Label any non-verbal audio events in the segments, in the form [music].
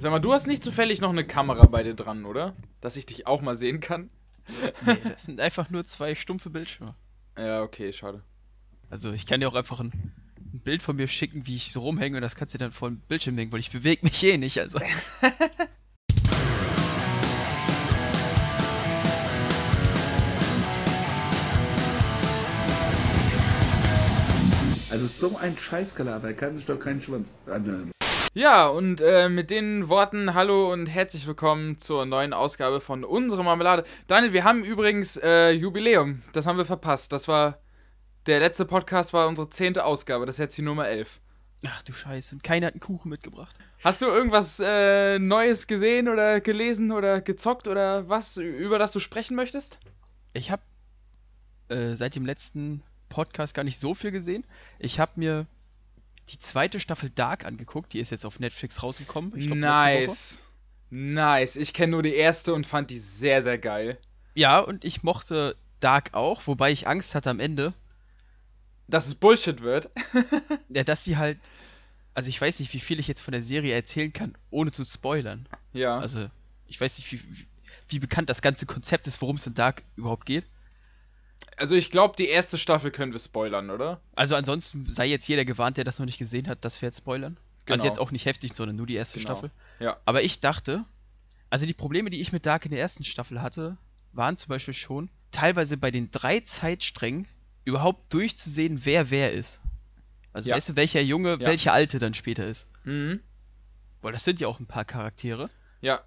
Sag mal, du hast nicht zufällig noch eine Kamera bei dir dran, oder? Dass ich dich auch mal sehen kann? nee, das sind einfach nur zwei stumpfe Bildschirme. Ja, okay, schade. Also ich kann dir auch einfach ein, ein Bild von mir schicken, wie ich so rumhänge und das kannst du dir dann vor dem Bildschirm hängen, weil ich bewege mich eh nicht, also. [laughs] Also so ein Scheißgelaber, er kann sich doch keinen Schwanz anhören. Ja, und äh, mit den Worten hallo und herzlich willkommen zur neuen Ausgabe von Unsere Marmelade. Daniel, wir haben übrigens äh, Jubiläum. Das haben wir verpasst. Das war. Der letzte Podcast war unsere zehnte Ausgabe. Das ist jetzt die Nummer elf. Ach du Scheiße. Und keiner hat einen Kuchen mitgebracht. Hast du irgendwas äh, Neues gesehen oder gelesen oder gezockt oder was, über das du sprechen möchtest? Ich habe äh, seit dem letzten Podcast gar nicht so viel gesehen. Ich habe mir die zweite Staffel Dark angeguckt. Die ist jetzt auf Netflix rausgekommen. Glaub, nice. Nice. Ich kenne nur die erste und fand die sehr, sehr geil. Ja, und ich mochte Dark auch, wobei ich Angst hatte am Ende. Dass es Bullshit wird. [laughs] ja, dass sie halt. Also ich weiß nicht, wie viel ich jetzt von der Serie erzählen kann, ohne zu spoilern. Ja. Also, ich weiß nicht, wie, wie, wie bekannt das ganze Konzept ist, worum es in Dark überhaupt geht. Also ich glaube, die erste Staffel können wir spoilern, oder? Also ansonsten sei jetzt jeder gewarnt, der das noch nicht gesehen hat, dass wir jetzt spoilern. Also genau. Also jetzt auch nicht heftig, sondern nur die erste genau. Staffel. Ja. Aber ich dachte, also die Probleme, die ich mit Dark in der ersten Staffel hatte, waren zum Beispiel schon, teilweise bei den drei Zeitsträngen überhaupt durchzusehen, wer wer ist. Also ja. weißt du, welcher Junge, ja. welcher Alte dann später ist. Mhm. Weil das sind ja auch ein paar Charaktere. Ja.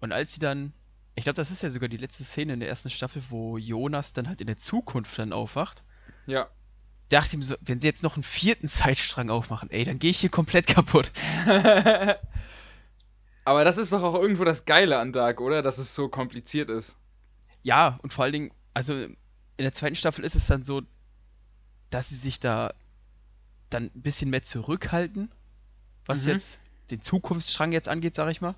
Und als sie dann ich glaube, das ist ja sogar die letzte Szene in der ersten Staffel, wo Jonas dann halt in der Zukunft dann aufwacht. Ja. Dachte ihm so, wenn sie jetzt noch einen vierten Zeitstrang aufmachen, ey, dann gehe ich hier komplett kaputt. [laughs] Aber das ist doch auch irgendwo das Geile an Dark, oder? Dass es so kompliziert ist. Ja, und vor allen Dingen, also in der zweiten Staffel ist es dann so, dass sie sich da dann ein bisschen mehr zurückhalten, was mhm. jetzt den Zukunftsstrang jetzt angeht, sag ich mal.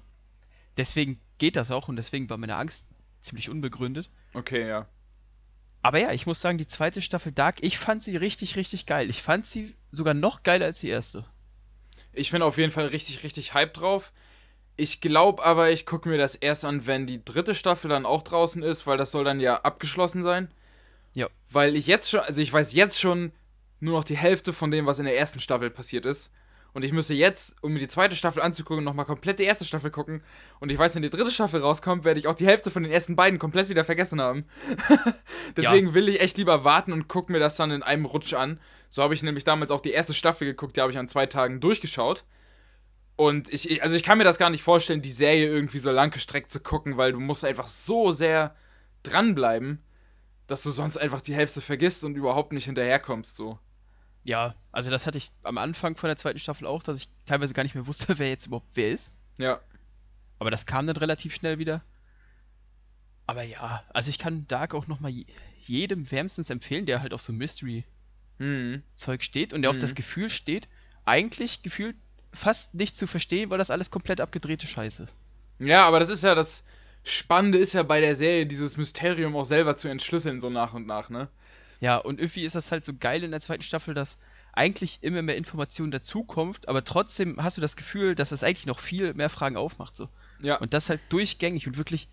Deswegen geht das auch und deswegen war meine Angst ziemlich unbegründet. Okay, ja. Aber ja, ich muss sagen, die zweite Staffel Dark, ich fand sie richtig, richtig geil. Ich fand sie sogar noch geiler als die erste. Ich bin auf jeden Fall richtig, richtig hype drauf. Ich glaube aber, ich gucke mir das erst an, wenn die dritte Staffel dann auch draußen ist, weil das soll dann ja abgeschlossen sein. Ja. Weil ich jetzt schon, also ich weiß jetzt schon nur noch die Hälfte von dem, was in der ersten Staffel passiert ist. Und ich müsste jetzt, um mir die zweite Staffel anzugucken, nochmal komplett die erste Staffel gucken. Und ich weiß, wenn die dritte Staffel rauskommt, werde ich auch die Hälfte von den ersten beiden komplett wieder vergessen haben. [laughs] Deswegen ja. will ich echt lieber warten und gucke mir das dann in einem Rutsch an. So habe ich nämlich damals auch die erste Staffel geguckt, die habe ich an zwei Tagen durchgeschaut. Und ich, also ich kann mir das gar nicht vorstellen, die Serie irgendwie so lang gestreckt zu gucken, weil du musst einfach so sehr dranbleiben, dass du sonst einfach die Hälfte vergisst und überhaupt nicht hinterherkommst, so ja, also das hatte ich am Anfang von der zweiten Staffel auch, dass ich teilweise gar nicht mehr wusste, [laughs] wer jetzt überhaupt wer ist. Ja. Aber das kam dann relativ schnell wieder. Aber ja, also ich kann Dark auch nochmal jedem wärmstens empfehlen, der halt auf so Mystery-Zeug mhm. steht und der mhm. auf das mhm. Gefühl steht, eigentlich gefühlt fast nicht zu verstehen, weil das alles komplett abgedrehte Scheiße ist. Ja, aber das ist ja das Spannende ist ja bei der Serie, dieses Mysterium auch selber zu entschlüsseln, so nach und nach, ne? Ja, und irgendwie ist das halt so geil in der zweiten Staffel, dass eigentlich immer mehr Informationen dazukommt, aber trotzdem hast du das Gefühl, dass das eigentlich noch viel mehr Fragen aufmacht. So. Ja. Und das halt durchgängig und wirklich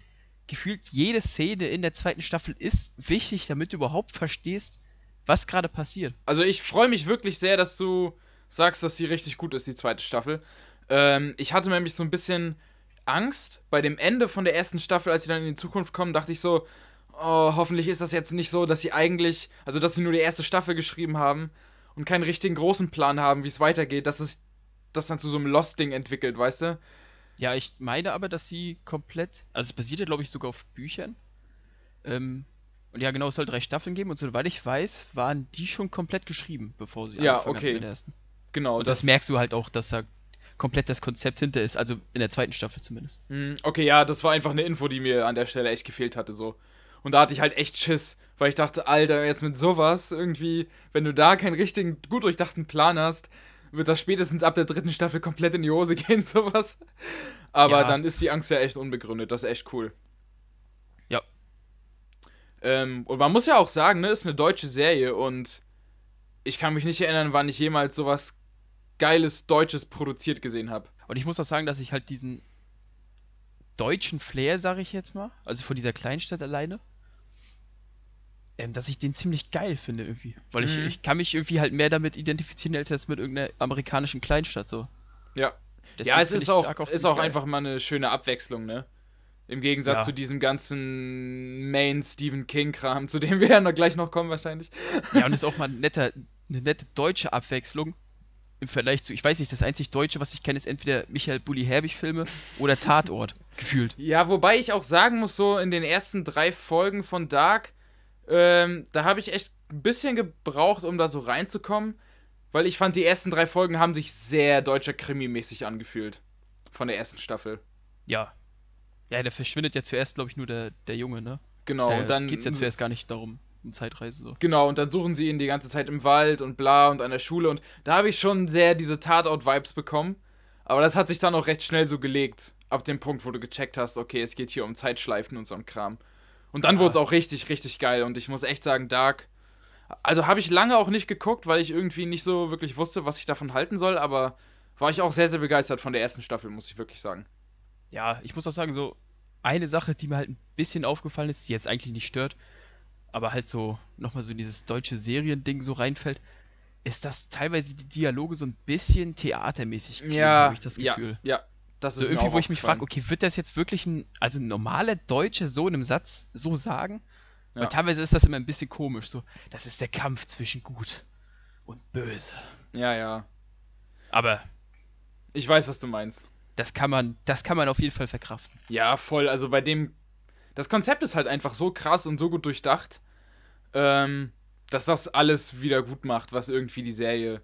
gefühlt jede Szene in der zweiten Staffel ist wichtig, damit du überhaupt verstehst, was gerade passiert. Also ich freue mich wirklich sehr, dass du sagst, dass sie richtig gut ist, die zweite Staffel. Ähm, ich hatte nämlich so ein bisschen Angst bei dem Ende von der ersten Staffel, als sie dann in die Zukunft kommen, dachte ich so, oh, hoffentlich ist das jetzt nicht so, dass sie eigentlich, also dass sie nur die erste Staffel geschrieben haben und keinen richtigen großen Plan haben, wie es weitergeht, dass es das dann zu so einem Lost-Ding entwickelt, weißt du? Ja, ich meine aber, dass sie komplett, also es basiert ja, glaube ich, sogar auf Büchern. Ähm, und ja, genau, es soll drei Staffeln geben und soweit ich weiß, waren die schon komplett geschrieben, bevor sie ja, angefangen okay. mit der ersten. Genau. Und das, das merkst du halt auch, dass da komplett das Konzept hinter ist, also in der zweiten Staffel zumindest. Hm, okay, ja, das war einfach eine Info, die mir an der Stelle echt gefehlt hatte, so. Und da hatte ich halt echt Schiss, weil ich dachte, Alter, jetzt mit sowas irgendwie, wenn du da keinen richtigen, gut durchdachten Plan hast, wird das spätestens ab der dritten Staffel komplett in die Hose [laughs] gehen, sowas. Aber ja. dann ist die Angst ja echt unbegründet, das ist echt cool. Ja. Ähm, und man muss ja auch sagen, ne, ist eine deutsche Serie und ich kann mich nicht erinnern, wann ich jemals sowas geiles Deutsches produziert gesehen habe. Und ich muss auch sagen, dass ich halt diesen deutschen Flair, sag ich jetzt mal, also von dieser Kleinstadt alleine, ähm, dass ich den ziemlich geil finde irgendwie. Weil mhm. ich, kann mich irgendwie halt mehr damit identifizieren als jetzt mit irgendeiner amerikanischen Kleinstadt so. Ja. Deswegen ja, es ist auch, auch ist auch einfach mal eine schöne Abwechslung, ne? Im Gegensatz ja. zu diesem ganzen Main Stephen King-Kram, zu dem wir ja noch gleich noch kommen wahrscheinlich. Ja, und [laughs] ist auch mal ein netter, eine nette deutsche Abwechslung im Vergleich zu, ich weiß nicht, das einzig Deutsche, was ich kenne, ist entweder Michael Bulli Herbig-Filme oder Tatort, [laughs] gefühlt. Ja, wobei ich auch sagen muss, so in den ersten drei Folgen von Dark ähm, da habe ich echt ein bisschen gebraucht, um da so reinzukommen, weil ich fand, die ersten drei Folgen haben sich sehr deutscher Krimi-mäßig angefühlt. Von der ersten Staffel. Ja. Ja, der verschwindet ja zuerst, glaube ich, nur der, der Junge, ne? Genau, da und dann. Geht es ja zuerst gar nicht darum, um Zeitreise so. Genau, und dann suchen sie ihn die ganze Zeit im Wald und bla und an der Schule und da habe ich schon sehr diese Tatort-Vibes bekommen. Aber das hat sich dann auch recht schnell so gelegt. Ab dem Punkt, wo du gecheckt hast, okay, es geht hier um Zeitschleifen und so ein Kram. Und dann ja. wurde es auch richtig, richtig geil. Und ich muss echt sagen, Dark. Also habe ich lange auch nicht geguckt, weil ich irgendwie nicht so wirklich wusste, was ich davon halten soll, aber war ich auch sehr, sehr begeistert von der ersten Staffel, muss ich wirklich sagen. Ja, ich muss auch sagen, so eine Sache, die mir halt ein bisschen aufgefallen ist, die jetzt eigentlich nicht stört, aber halt so nochmal so in dieses deutsche Seriending so reinfällt, ist, dass teilweise die Dialoge so ein bisschen theatermäßig klingen, ja, habe ich das Gefühl. Ja, ja, das so irgendwie, wo ich mich frage, okay, wird das jetzt wirklich ein, also normale Deutsche so in einem Satz so sagen? Ja. Weil teilweise ist das immer ein bisschen komisch, so, das ist der Kampf zwischen Gut und Böse. Ja, ja. Aber. Ich weiß, was du meinst. Das kann man, das kann man auf jeden Fall verkraften. Ja, voll. Also bei dem. Das Konzept ist halt einfach so krass und so gut durchdacht, ähm, dass das alles wieder gut macht, was irgendwie die Serie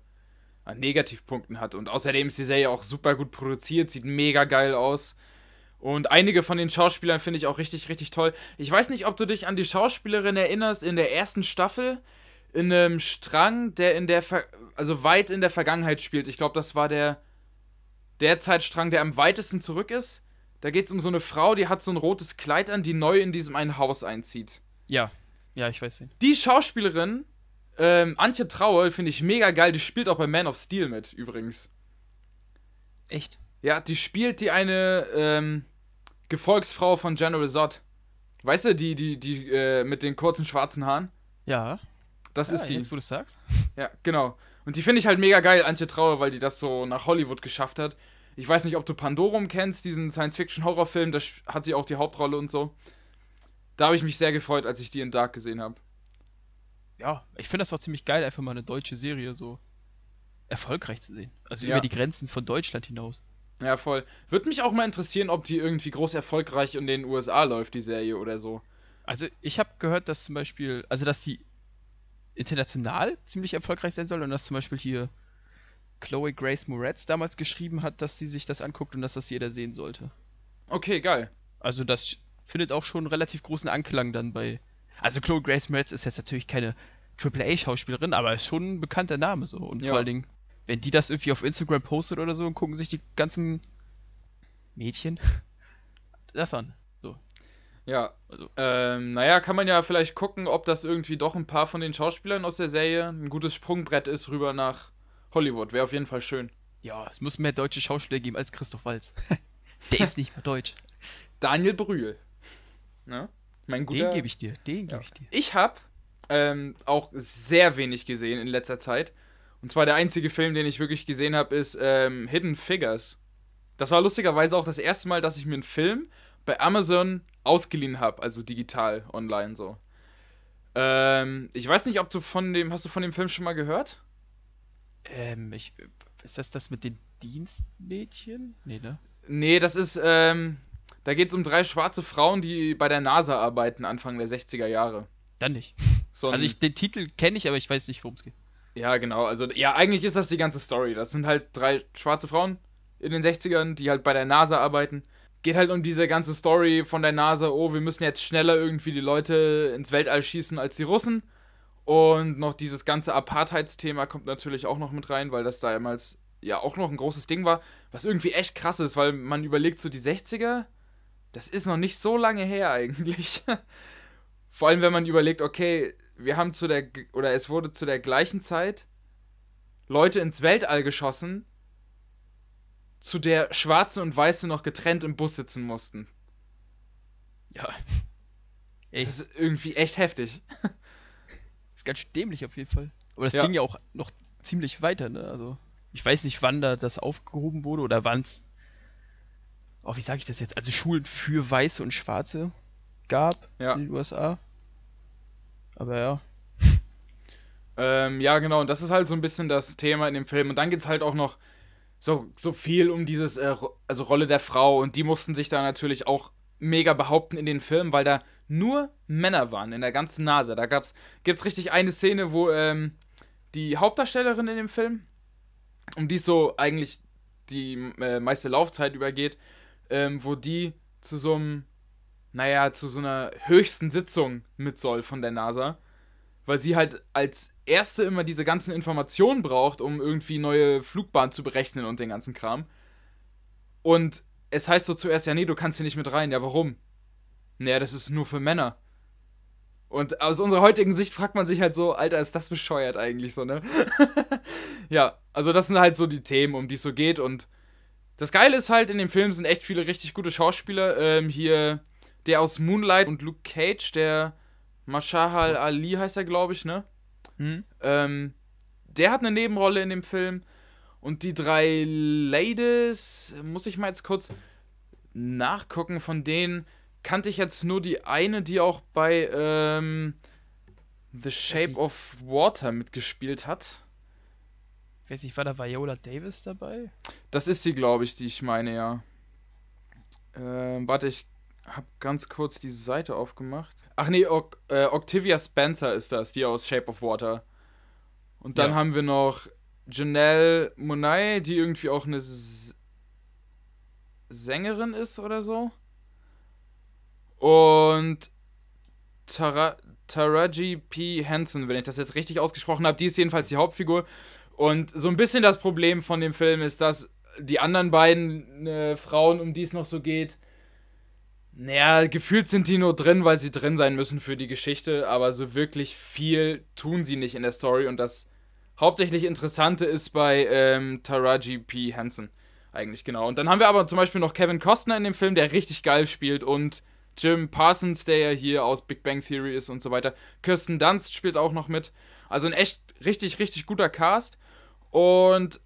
an Negativpunkten hat. Und außerdem ist die Serie auch super gut produziert, sieht mega geil aus. Und einige von den Schauspielern finde ich auch richtig, richtig toll. Ich weiß nicht, ob du dich an die Schauspielerin erinnerst in der ersten Staffel, in einem Strang, der in der, Ver also weit in der Vergangenheit spielt. Ich glaube, das war der, der Zeitstrang, der am weitesten zurück ist. Da geht es um so eine Frau, die hat so ein rotes Kleid an, die neu in diesem einen Haus einzieht. Ja, ja, ich weiß wen. Die Schauspielerin ähm, Antje Trauer finde ich mega geil. Die spielt auch bei Man of Steel mit, übrigens. Echt? Ja, die spielt die eine ähm, Gefolgsfrau von General Zod. Weißt du, die, die, die äh, mit den kurzen schwarzen Haaren? Ja. Das ja, ist die. Jetzt, wo du sagst. Ja, genau. Und die finde ich halt mega geil, Antje Trauer, weil die das so nach Hollywood geschafft hat. Ich weiß nicht, ob du Pandorum kennst, diesen Science-Fiction-Horrorfilm. Da hat sie auch die Hauptrolle und so. Da habe ich mich sehr gefreut, als ich die in Dark gesehen habe ja, ich finde das auch ziemlich geil, einfach mal eine deutsche Serie so erfolgreich zu sehen. Also ja. über die Grenzen von Deutschland hinaus. Ja, voll. Würde mich auch mal interessieren, ob die irgendwie groß erfolgreich in den USA läuft, die Serie oder so. Also ich habe gehört, dass zum Beispiel, also dass die international ziemlich erfolgreich sein soll und dass zum Beispiel hier Chloe Grace Moretz damals geschrieben hat, dass sie sich das anguckt und dass das jeder sehen sollte. Okay, geil. Also das findet auch schon relativ großen Anklang dann bei also Chloe Grace Moretz ist jetzt natürlich keine aaa schauspielerin aber ist schon ein bekannter Name so. Und ja. vor allen Dingen, wenn die das irgendwie auf Instagram postet oder so und gucken sich die ganzen Mädchen [laughs] das an. So. Ja. Also. Ähm, naja, kann man ja vielleicht gucken, ob das irgendwie doch ein paar von den Schauspielern aus der Serie ein gutes Sprungbrett ist rüber nach Hollywood. Wäre auf jeden Fall schön. Ja, es muss mehr deutsche Schauspieler geben als Christoph Walz. [laughs] der ist nicht mehr deutsch. Daniel Brühl. Ne? Mein guter, den gebe ich dir, den gebe ja. ich dir. Ich habe ähm, auch sehr wenig gesehen in letzter Zeit. Und zwar der einzige Film, den ich wirklich gesehen habe, ist ähm, Hidden Figures. Das war lustigerweise auch das erste Mal, dass ich mir einen Film bei Amazon ausgeliehen habe, also digital, online so. Ähm, ich weiß nicht, ob du von dem, hast du von dem Film schon mal gehört? Ähm, ich, ist das das mit den Dienstmädchen? Nee, ne? Nee, das ist, ähm, da geht es um drei schwarze Frauen, die bei der NASA arbeiten, Anfang der 60er Jahre. Dann nicht. So also ich, den Titel kenne ich, aber ich weiß nicht, worum es geht. Ja, genau. Also, ja, eigentlich ist das die ganze Story. Das sind halt drei schwarze Frauen in den 60ern, die halt bei der NASA arbeiten. Geht halt um diese ganze Story von der NASA, oh, wir müssen jetzt schneller irgendwie die Leute ins Weltall schießen als die Russen. Und noch dieses ganze Apartheidsthema kommt natürlich auch noch mit rein, weil das damals ja auch noch ein großes Ding war, was irgendwie echt krass ist, weil man überlegt, so die 60er, das ist noch nicht so lange her eigentlich. [laughs] Vor allem, wenn man überlegt, okay, wir haben zu der, oder es wurde zu der gleichen Zeit Leute ins Weltall geschossen, zu der Schwarze und Weiße noch getrennt im Bus sitzen mussten. Ja. Echt? Das ist irgendwie echt heftig. [laughs] Ist ganz dämlich auf jeden Fall. Aber das ja. ging ja auch noch ziemlich weiter, ne? Also, ich weiß nicht, wann da das aufgehoben wurde oder wann es oh, wie sage ich das jetzt? Also Schulen für Weiße und Schwarze gab ja. in den USA. Aber ja. Ähm, ja, genau, und das ist halt so ein bisschen das Thema in dem Film. Und dann geht es halt auch noch so, so viel um dieses, äh, also Rolle der Frau. Und die mussten sich da natürlich auch mega behaupten in den Filmen, weil da nur Männer waren in der ganzen Nase. Da gab's, gibt's richtig eine Szene, wo ähm, die Hauptdarstellerin in dem Film, um die es so eigentlich die äh, meiste Laufzeit übergeht, ähm, wo die zu so einem, naja, zu so einer höchsten Sitzung mit soll von der NASA. Weil sie halt als erste immer diese ganzen Informationen braucht, um irgendwie neue Flugbahnen zu berechnen und den ganzen Kram. Und es heißt so zuerst, ja, nee, du kannst hier nicht mit rein. Ja, warum? Naja, das ist nur für Männer. Und aus unserer heutigen Sicht fragt man sich halt so, Alter, ist das bescheuert eigentlich so, ne? [laughs] ja, also das sind halt so die Themen, um die es so geht und das Geile ist halt, in dem Film sind echt viele richtig gute Schauspieler. Ähm, hier der aus Moonlight und Luke Cage, der Mashahal Ali heißt er, glaube ich, ne? Mhm. Ähm, der hat eine Nebenrolle in dem Film. Und die drei Ladies, muss ich mal jetzt kurz nachgucken, von denen kannte ich jetzt nur die eine, die auch bei ähm, The Shape of Water mitgespielt hat weiß nicht, war da Viola Davis dabei? Das ist sie, glaube ich, die ich meine, ja. Ähm, warte, ich habe ganz kurz die Seite aufgemacht. Ach nee, o äh, Octavia Spencer ist das, die aus Shape of Water. Und dann ja. haben wir noch Janelle Monae, die irgendwie auch eine S Sängerin ist oder so. Und Tara Taraji P. Hansen, wenn ich das jetzt richtig ausgesprochen habe, die ist jedenfalls die Hauptfigur. Und so ein bisschen das Problem von dem Film ist, dass die anderen beiden äh, Frauen, um die es noch so geht, naja, gefühlt sind die nur drin, weil sie drin sein müssen für die Geschichte, aber so wirklich viel tun sie nicht in der Story und das hauptsächlich Interessante ist bei ähm, Taraji P. Hansen eigentlich genau. Und dann haben wir aber zum Beispiel noch Kevin Costner in dem Film, der richtig geil spielt und Jim Parsons, der ja hier aus Big Bang Theory ist und so weiter. Kirsten Dunst spielt auch noch mit. Also ein echt richtig, richtig guter Cast. Und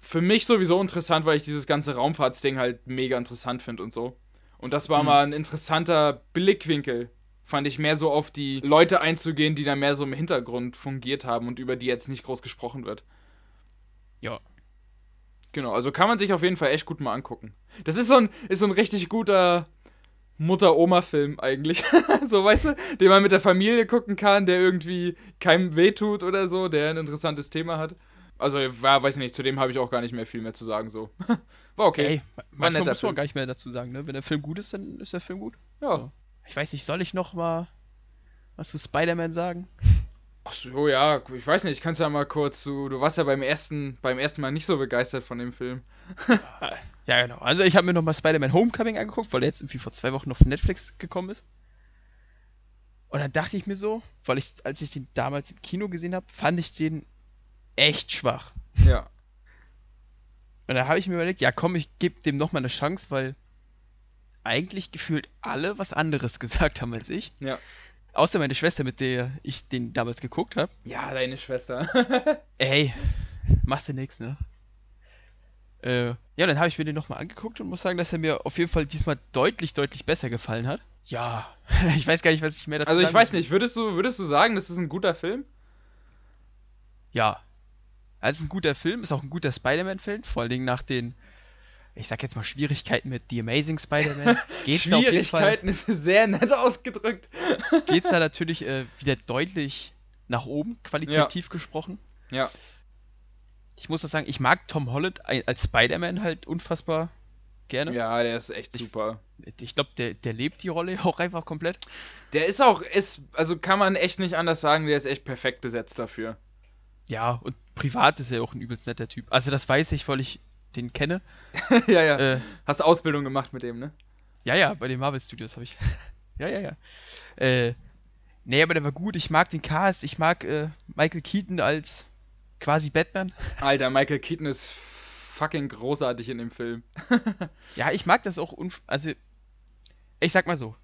für mich sowieso interessant, weil ich dieses ganze Raumfahrtsding halt mega interessant finde und so. Und das war mhm. mal ein interessanter Blickwinkel, fand ich, mehr so auf die Leute einzugehen, die da mehr so im Hintergrund fungiert haben und über die jetzt nicht groß gesprochen wird. Ja. Genau, also kann man sich auf jeden Fall echt gut mal angucken. Das ist so ein, ist so ein richtig guter Mutter-Oma-Film eigentlich. [laughs] so, weißt du, den man mit der Familie gucken kann, der irgendwie keinem wehtut oder so, der ein interessantes Thema hat. Also, ja, weiß ich nicht, zu dem habe ich auch gar nicht mehr viel mehr zu sagen, so. [laughs] War okay. Ey, War manchmal muss man gar nicht mehr dazu sagen, ne? Wenn der Film gut ist, dann ist der Film gut. Ja. So. Ich weiß nicht, soll ich noch mal was zu Spider-Man sagen? Ach so, ja, ich weiß nicht, ich kann es ja mal kurz zu. Du warst ja beim ersten, beim ersten Mal nicht so begeistert von dem Film. [laughs] ja, genau. Also, ich habe mir nochmal Spider-Man Homecoming angeguckt, weil der jetzt irgendwie vor zwei Wochen auf Netflix gekommen ist. Und dann dachte ich mir so, weil ich, als ich den damals im Kino gesehen habe, fand ich den echt schwach. Ja. Und da habe ich mir überlegt, ja komm, ich gebe dem nochmal eine Chance, weil eigentlich gefühlt alle was anderes [laughs] gesagt haben als ich. Ja. Außer meine Schwester, mit der ich den damals geguckt habe. Ja, deine Schwester. [laughs] Ey, machst du nichts, ne? Äh, ja, dann habe ich mir den nochmal angeguckt und muss sagen, dass er mir auf jeden Fall diesmal deutlich, deutlich besser gefallen hat. Ja, [laughs] ich weiß gar nicht, was ich mehr dazu sagen Also ich weiß nicht, würdest du, würdest du sagen, das ist ein guter Film? Ja. Also ist ein guter Film, ist auch ein guter Spider-Man-Film, vor allen Dingen nach den, ich sag jetzt mal, Schwierigkeiten mit The Amazing Spider-Man. [laughs] Schwierigkeiten ist sehr nett ausgedrückt. [laughs] Geht es da [laughs] natürlich äh, wieder deutlich nach oben, qualitativ ja. gesprochen. Ja. Ich muss das sagen, ich mag Tom Holland als Spider-Man halt unfassbar gerne. Ja, der ist echt super. Ich, ich glaube, der, der lebt die Rolle auch einfach komplett. Der ist auch, ist, also kann man echt nicht anders sagen, der ist echt perfekt besetzt dafür. Ja, und privat ist er auch ein übelst netter Typ. Also das weiß ich, weil ich den kenne. [laughs] ja, ja. Äh, Hast Ausbildung gemacht mit dem, ne? Ja, ja, bei den Marvel Studios habe ich. [laughs] ja, ja, ja. Äh, nee, aber der war gut. Ich mag den Cast. Ich mag äh, Michael Keaton als quasi Batman. [laughs] Alter, Michael Keaton ist fucking großartig in dem Film. ja, ich mag das auch. Also, ich sag mal so.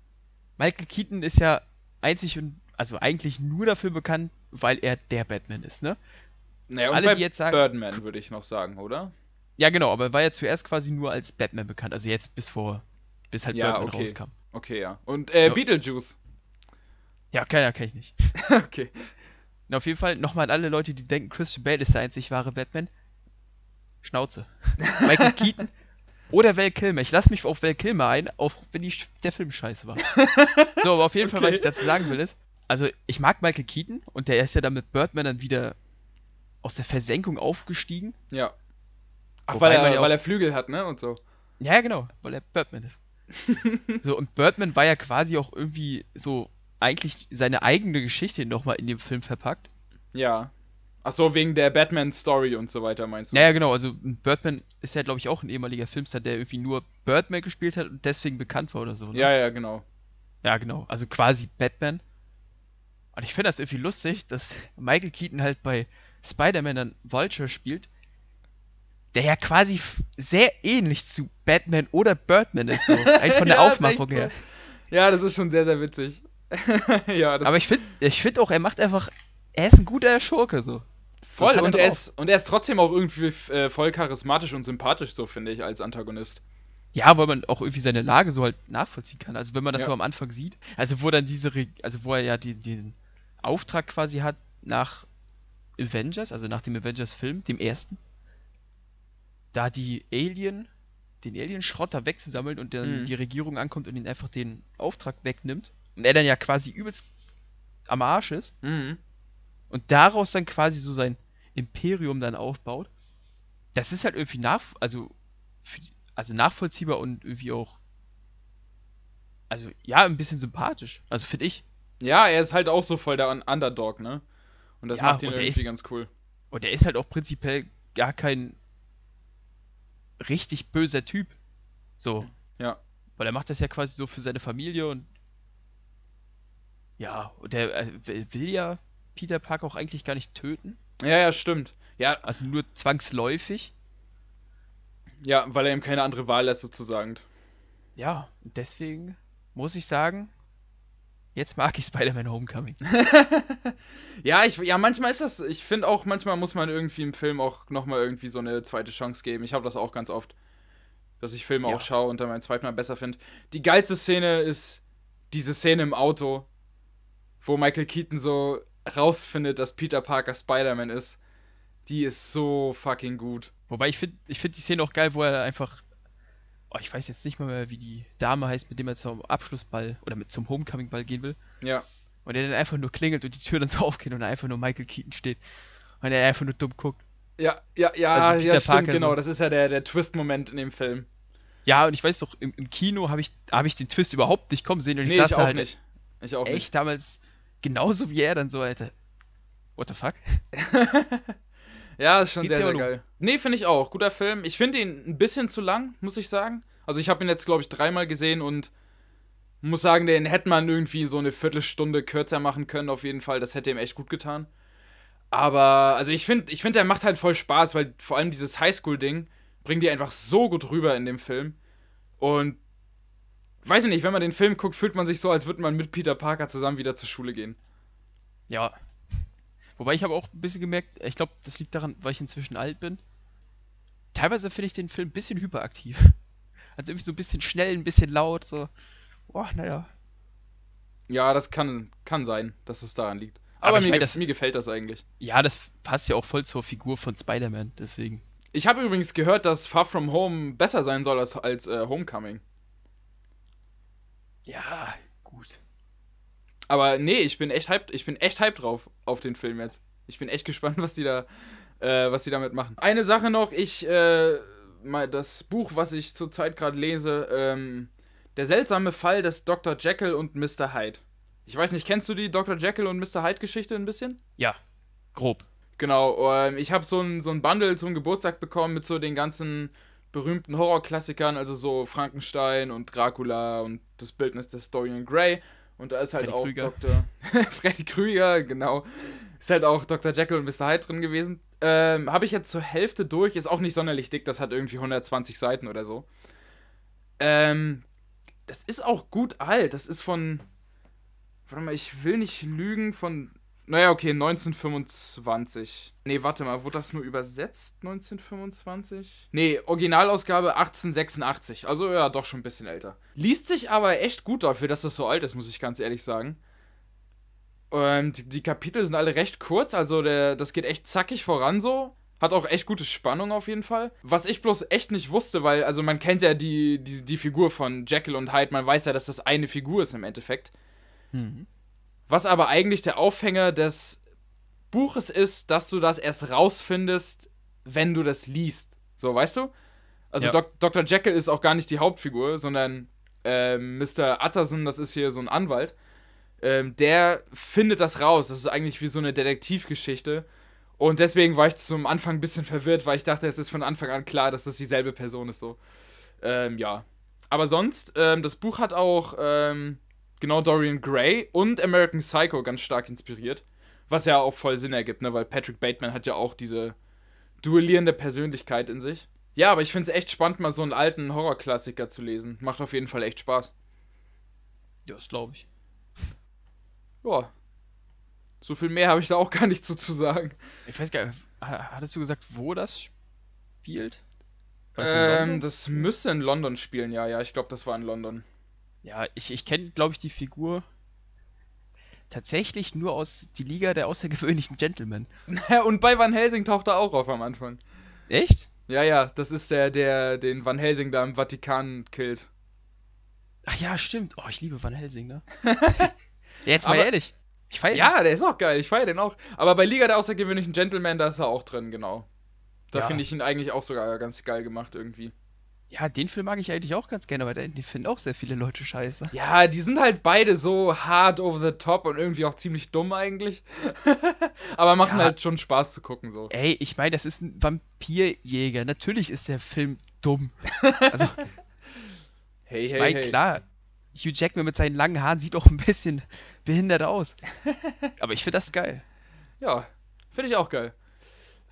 Michael Keaton ist ja einzig und also eigentlich nur dafür bekannt, weil er der Batman ist, ne? Naja, und alle, die jetzt sagen. Birdman würde ich noch sagen, oder? Ja, genau, aber er war ja zuerst quasi nur als Batman bekannt. Also jetzt bis vor. Bis halt ja, Birdman okay. rauskam. Okay, ja. Und äh, ja. Beetlejuice. Ja, keiner kenne ich nicht. [laughs] okay. Na, auf jeden Fall nochmal an alle Leute, die denken, Christian Bale ist der einzig wahre Batman. Schnauze. [laughs] Michael Keaton oder Val Kilmer. Ich lasse mich auf Val Kilmer ein, auch wenn die, der Film scheiße war. [laughs] so, aber auf jeden okay. Fall, was ich dazu sagen will, ist, also ich mag Michael Keaton und der ist ja dann mit Birdman dann wieder aus der Versenkung aufgestiegen. Ja. Ach, weil er, ja weil er Flügel hat, ne? Und so. Ja, genau, weil er Birdman ist. [laughs] so, und Birdman war ja quasi auch irgendwie so eigentlich seine eigene Geschichte nochmal in dem Film verpackt. Ja. Ach so, wegen der Batman-Story und so weiter, meinst du? Ja, ja, genau. Also, Birdman ist ja, glaube ich, auch ein ehemaliger Filmstar, der irgendwie nur Birdman gespielt hat und deswegen bekannt war oder so. Ne? Ja, ja, genau. Ja, genau. Also quasi Batman. Und ich finde das irgendwie lustig, dass Michael Keaton halt bei Spider-Man dann Vulture spielt, der ja quasi sehr ähnlich zu Batman oder Birdman ist, so. [laughs] von der ja, Aufmachung her. So. Ja, das ist schon sehr, sehr witzig. [laughs] ja, Aber ich finde ich find auch, er macht einfach, er ist ein guter Schurke, so. Voll, und er, ist, und er ist trotzdem auch irgendwie äh, voll charismatisch und sympathisch, so finde ich, als Antagonist. Ja, weil man auch irgendwie seine Lage so halt nachvollziehen kann. Also wenn man das ja. so am Anfang sieht, also wo dann diese, also wo er ja den, den Auftrag quasi hat, nach Avengers, also nach dem Avengers-Film, dem ersten, da die Alien, den Alien-Schrott wegzusammeln und dann mhm. die Regierung ankommt und ihnen einfach den Auftrag wegnimmt. Und er dann ja quasi übelst am Arsch ist. Mhm. Und daraus dann quasi so sein Imperium dann aufbaut. Das ist halt irgendwie nach, also, also nachvollziehbar und irgendwie auch, also ja, ein bisschen sympathisch. Also finde ich. Ja, er ist halt auch so voll der Underdog, ne? Und das ja, macht ihn irgendwie ist, ganz cool. Und er ist halt auch prinzipiell gar kein richtig böser Typ. So. Ja. Weil er macht das ja quasi so für seine Familie und ja, und er äh, will ja Peter Park auch eigentlich gar nicht töten. Ja, ja, stimmt. Ja. Also nur zwangsläufig. Ja, weil er ihm keine andere Wahl lässt, sozusagen. Ja, deswegen muss ich sagen, Jetzt mag ich Spider-Man Homecoming. [laughs] ja, ich, ja, manchmal ist das, ich finde auch, manchmal muss man irgendwie im Film auch nochmal irgendwie so eine zweite Chance geben. Ich habe das auch ganz oft, dass ich Filme ja. auch schaue und dann mein zweites Mal besser finde. Die geilste Szene ist diese Szene im Auto, wo Michael Keaton so rausfindet, dass Peter Parker Spider-Man ist. Die ist so fucking gut. Wobei ich finde ich find die Szene auch geil, wo er einfach oh, ich weiß jetzt nicht mal mehr, wie die Dame heißt, mit dem er zum Abschlussball oder mit zum Homecoming-Ball gehen will. Ja. Und der dann einfach nur klingelt und die Tür dann so [laughs] aufgeht und einfach nur Michael Keaton steht. Und er einfach nur dumm guckt. Ja, ja, ja, also ja, stimmt, genau. So. Das ist ja der, der Twist-Moment in dem Film. Ja, und ich weiß doch, im, im Kino habe ich, hab ich den Twist überhaupt nicht kommen sehen. Und ich nee, saß ich auch halt nicht. Ich auch echt nicht. damals genauso wie er dann so, Alter. What the fuck? [laughs] Ja, ist schon sehr, sehr geil. Nee, finde ich auch. Guter Film. Ich finde ihn ein bisschen zu lang, muss ich sagen. Also ich habe ihn jetzt, glaube ich, dreimal gesehen und muss sagen, den hätte man irgendwie so eine Viertelstunde kürzer machen können, auf jeden Fall. Das hätte ihm echt gut getan. Aber, also ich finde, ich find, der macht halt voll Spaß, weil vor allem dieses Highschool-Ding bringt die einfach so gut rüber in dem Film. Und weiß ich nicht, wenn man den Film guckt, fühlt man sich so, als würde man mit Peter Parker zusammen wieder zur Schule gehen. Ja, Wobei ich habe auch ein bisschen gemerkt, äh, ich glaube, das liegt daran, weil ich inzwischen alt bin. Teilweise finde ich den Film ein bisschen hyperaktiv. [laughs] Also irgendwie so ein bisschen schnell, ein bisschen laut, so. Boah, naja. Ja, das kann, kann sein, dass es daran liegt. Aber, Aber mir, mein, das, mir gefällt das eigentlich. Ja, das passt ja auch voll zur Figur von Spider-Man, deswegen. Ich habe übrigens gehört, dass Far From Home besser sein soll als, als äh, Homecoming. Ja, aber nee, ich bin echt hyped, ich bin echt hyped drauf auf den Film jetzt. Ich bin echt [laughs] gespannt, was die da, äh, was die damit machen. Eine Sache noch, ich, äh, mal das Buch, was ich zurzeit gerade lese, ähm, der seltsame Fall des Dr. Jekyll und Mr. Hyde. Ich weiß nicht, kennst du die Dr. Jekyll und Mr. Hyde Geschichte ein bisschen? Ja, grob. Genau, ähm, ich habe so ein, so ein Bundle zum Geburtstag bekommen mit so den ganzen berühmten Horrorklassikern, also so Frankenstein und Dracula und das Bildnis des Dorian Gray und da ist halt Freddy auch Krüger. Dr. [laughs] Freddy Krüger, genau. Ist halt auch Dr. Jekyll und Mr. Hyde drin gewesen. Ähm, Habe ich jetzt zur Hälfte durch. Ist auch nicht sonderlich dick. Das hat irgendwie 120 Seiten oder so. Ähm, das ist auch gut alt. Das ist von. Warte mal, ich will nicht lügen. Von naja, okay, 1925. Nee, warte mal, wurde das nur übersetzt 1925? Nee, Originalausgabe 1886. Also ja, doch schon ein bisschen älter. Liest sich aber echt gut dafür, dass das so alt ist, muss ich ganz ehrlich sagen. Und ähm, die, Kapitel sind alle recht kurz, also der, das geht echt zackig voran so. Hat auch echt gute Spannung auf jeden Fall. Was ich bloß echt nicht wusste, weil, also man kennt ja die, die, die Figur von Jekyll und Hyde, man weiß ja, dass das eine Figur ist im Endeffekt. Mhm. Was aber eigentlich der Aufhänger des Buches ist, dass du das erst rausfindest, wenn du das liest. So, weißt du? Also ja. Dok Dr. Jekyll ist auch gar nicht die Hauptfigur, sondern äh, Mr. Utterson, das ist hier so ein Anwalt, äh, der findet das raus. Das ist eigentlich wie so eine Detektivgeschichte. Und deswegen war ich zum Anfang ein bisschen verwirrt, weil ich dachte, es ist von Anfang an klar, dass das dieselbe Person ist. So, ähm, ja. Aber sonst, ähm, das Buch hat auch ähm, genau Dorian Gray und American Psycho ganz stark inspiriert. Was ja auch voll Sinn ergibt, ne? weil Patrick Bateman hat ja auch diese duellierende Persönlichkeit in sich. Ja, aber ich finde es echt spannend, mal so einen alten Horrorklassiker zu lesen. Macht auf jeden Fall echt Spaß. Ja, das glaube ich. Ja. So viel mehr habe ich da auch gar nicht zu, zu sagen. Ich weiß gar nicht, hattest du gesagt, wo das spielt? Ähm, das müsste in London spielen, ja, ja. Ich glaube, das war in London. Ja, ich, ich kenne, glaube ich, die Figur tatsächlich nur aus die Liga der außergewöhnlichen Gentlemen. [laughs] Und bei Van Helsing taucht er auch auf am Anfang. Echt? Ja, ja, das ist der, der den Van Helsing da im Vatikan killt. Ach ja, stimmt. Oh, ich liebe Van Helsing, ne? ja, [laughs] jetzt mal Aber, ehrlich. Ich feier ja, den. der ist auch geil. Ich feiere den auch. Aber bei Liga der außergewöhnlichen Gentlemen, da ist er auch drin, genau. Da ja. finde ich ihn eigentlich auch sogar ganz geil gemacht irgendwie. Ja, den Film mag ich eigentlich auch ganz gerne, aber den finden auch sehr viele Leute scheiße. Ja, die sind halt beide so hard over the top und irgendwie auch ziemlich dumm eigentlich. [laughs] aber machen ja. halt schon Spaß zu gucken so. Ey, ich meine, das ist ein Vampirjäger. Natürlich ist der Film dumm. [laughs] also, hey, hey, ich meine, hey. klar, Hugh Jackman mit seinen langen Haaren sieht auch ein bisschen behindert aus. [laughs] aber ich finde das geil. Ja, finde ich auch geil.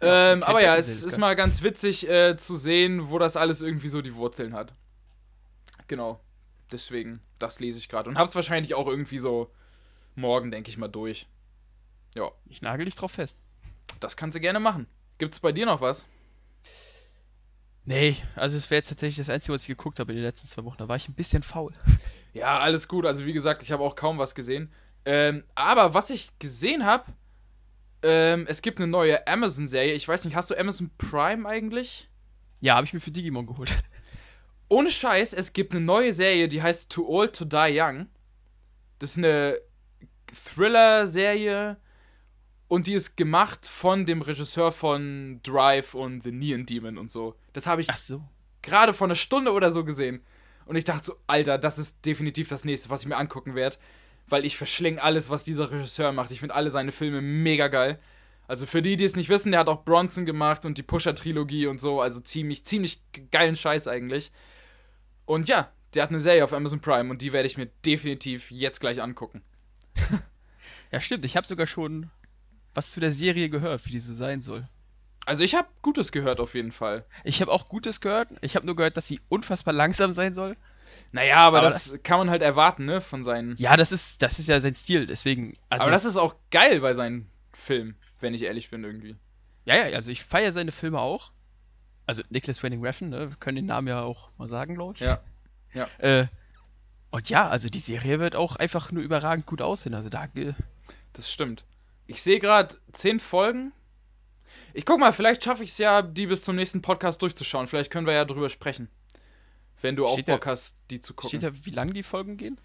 Ähm, aber ja, es ist mal ganz witzig äh, zu sehen, wo das alles irgendwie so die Wurzeln hat. Genau. Deswegen, das lese ich gerade. Und hab's wahrscheinlich auch irgendwie so morgen, denke ich mal, durch. Ja. Ich nagel dich drauf fest. Das kannst du gerne machen. Gibt's bei dir noch was? Nee, also es wäre jetzt tatsächlich das Einzige, was ich geguckt habe in den letzten zwei Wochen. Da war ich ein bisschen faul. Ja, alles gut. Also wie gesagt, ich habe auch kaum was gesehen. Ähm, aber was ich gesehen habe, ähm, es gibt eine neue Amazon-Serie. Ich weiß nicht, hast du Amazon Prime eigentlich? Ja, habe ich mir für Digimon geholt. [laughs] Ohne Scheiß, es gibt eine neue Serie, die heißt Too Old to Die Young. Das ist eine Thriller-Serie und die ist gemacht von dem Regisseur von Drive und The Neon Demon und so. Das habe ich so. gerade vor einer Stunde oder so gesehen. Und ich dachte so, Alter, das ist definitiv das nächste, was ich mir angucken werde weil ich verschlinge alles, was dieser Regisseur macht. Ich finde alle seine Filme mega geil. Also für die, die es nicht wissen, der hat auch Bronson gemacht und die Pusher-Trilogie und so. Also ziemlich, ziemlich geilen Scheiß eigentlich. Und ja, der hat eine Serie auf Amazon Prime und die werde ich mir definitiv jetzt gleich angucken. [laughs] ja, stimmt. Ich habe sogar schon was zu der Serie gehört, wie diese sein soll. Also ich habe Gutes gehört auf jeden Fall. Ich habe auch Gutes gehört. Ich habe nur gehört, dass sie unfassbar langsam sein soll. Naja, aber, aber das, das kann man halt erwarten, ne, von seinen. Ja, das ist, das ist ja sein Stil, deswegen. Also aber das ist auch geil bei seinen Filmen, wenn ich ehrlich bin, irgendwie. Ja, ja, also ich feiere seine Filme auch. Also Nicholas Winding Reffen, ne, wir können den Namen ja auch mal sagen, glaube ich. Ja. ja. Äh, und ja, also die Serie wird auch einfach nur überragend gut aussehen, also da. das stimmt. Ich sehe gerade zehn Folgen. Ich guck mal, vielleicht schaffe ich es ja, die bis zum nächsten Podcast durchzuschauen. Vielleicht können wir ja drüber sprechen wenn du auch Bock da, hast, die zu gucken. Steht da, wie lang die Folgen gehen?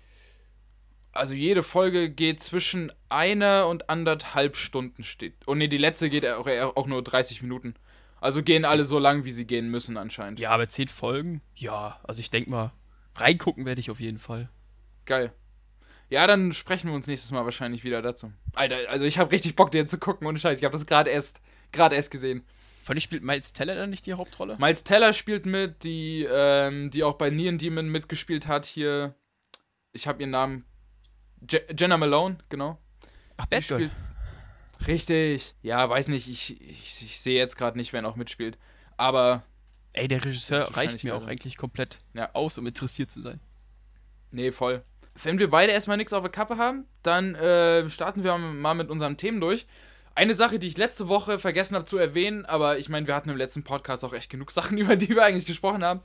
Also jede Folge geht zwischen einer und anderthalb Stunden steht. Und oh, nee, die letzte geht auch, auch nur 30 Minuten. Also gehen alle so lang, wie sie gehen müssen anscheinend. Ja, aber zehn Folgen? Ja, also ich denke mal, reingucken werde ich auf jeden Fall. Geil. Ja, dann sprechen wir uns nächstes Mal wahrscheinlich wieder dazu. Alter, also ich habe richtig Bock, den zu gucken und Scheiße, Ich habe das gerade erst, gerade erst gesehen. Vor allem spielt Miles Teller dann nicht die Hauptrolle? Miles Teller spielt mit, die, ähm, die auch bei Neon Demon mitgespielt hat hier. Ich habe ihren Namen. Je Jenna Malone, genau. Ach, Bad spielt... Richtig. Ja, weiß nicht. Ich, ich, ich sehe jetzt gerade nicht, wer noch mitspielt. Aber. Ey, der Regisseur reicht mir auch eigentlich komplett ja. aus, um interessiert zu sein. Nee, voll. Wenn wir beide erstmal nichts auf der Kappe haben, dann äh, starten wir mal mit unseren Themen durch. Eine Sache, die ich letzte Woche vergessen habe zu erwähnen, aber ich meine, wir hatten im letzten Podcast auch echt genug [laughs] Sachen, über die wir eigentlich gesprochen haben.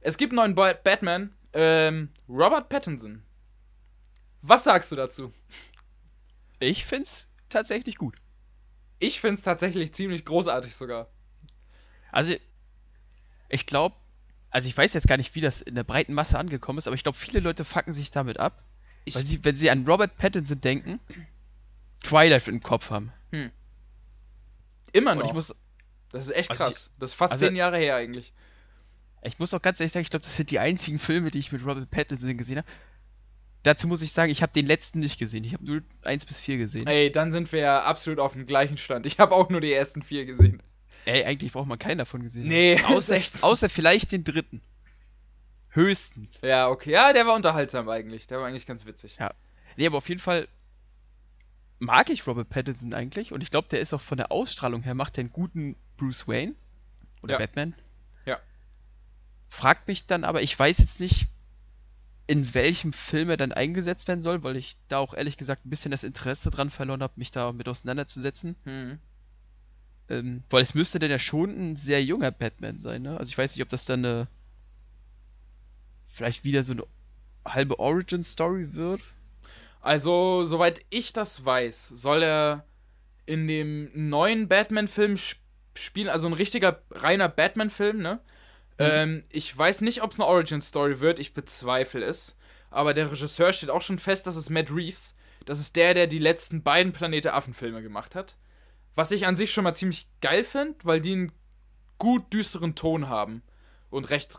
Es gibt einen neuen ba Batman, ähm, Robert Pattinson. Was sagst du dazu? Ich find's tatsächlich gut. Ich find's tatsächlich ziemlich großartig sogar. Also, ich glaube, also ich weiß jetzt gar nicht, wie das in der breiten Masse angekommen ist, aber ich glaube, viele Leute fucken sich damit ab. Ich weil sie, wenn sie an Robert Pattinson denken, Twilight im Kopf haben. Hm. Immer noch. Muss, das ist echt also krass. Ich, das ist fast also, zehn Jahre her eigentlich. Ich muss auch ganz ehrlich sagen, ich glaube, das sind die einzigen Filme, die ich mit Robert Pattinson gesehen habe. Dazu muss ich sagen, ich habe den letzten nicht gesehen. Ich habe nur eins bis vier gesehen. Ey, dann sind wir ja absolut auf dem gleichen Stand. Ich habe auch nur die ersten vier gesehen. Ey, eigentlich braucht man keinen davon gesehen. Nee, [laughs] außer, außer vielleicht den dritten. Höchstens. Ja, okay. Ja, der war unterhaltsam eigentlich. Der war eigentlich ganz witzig. Ja. Nee, aber auf jeden Fall, mag ich Robert Pattinson eigentlich und ich glaube, der ist auch von der Ausstrahlung her, macht den guten Bruce Wayne oder ja. Batman. Ja. Fragt mich dann aber, ich weiß jetzt nicht, in welchem Film er dann eingesetzt werden soll, weil ich da auch ehrlich gesagt ein bisschen das Interesse dran verloren habe, mich da mit auseinanderzusetzen. Hm. Ähm, weil es müsste denn ja schon ein sehr junger Batman sein, ne? Also ich weiß nicht, ob das dann eine. Vielleicht wieder so eine halbe Origin-Story wird. Also, soweit ich das weiß, soll er in dem neuen Batman-Film sp spielen, also ein richtiger reiner Batman-Film, ne? Mhm. Ähm, ich weiß nicht, ob es eine Origin-Story wird, ich bezweifle es. Aber der Regisseur steht auch schon fest, dass es Matt Reeves. Das ist der, der die letzten beiden Planete Affen-Filme gemacht hat. Was ich an sich schon mal ziemlich geil finde, weil die einen gut düsteren Ton haben und recht,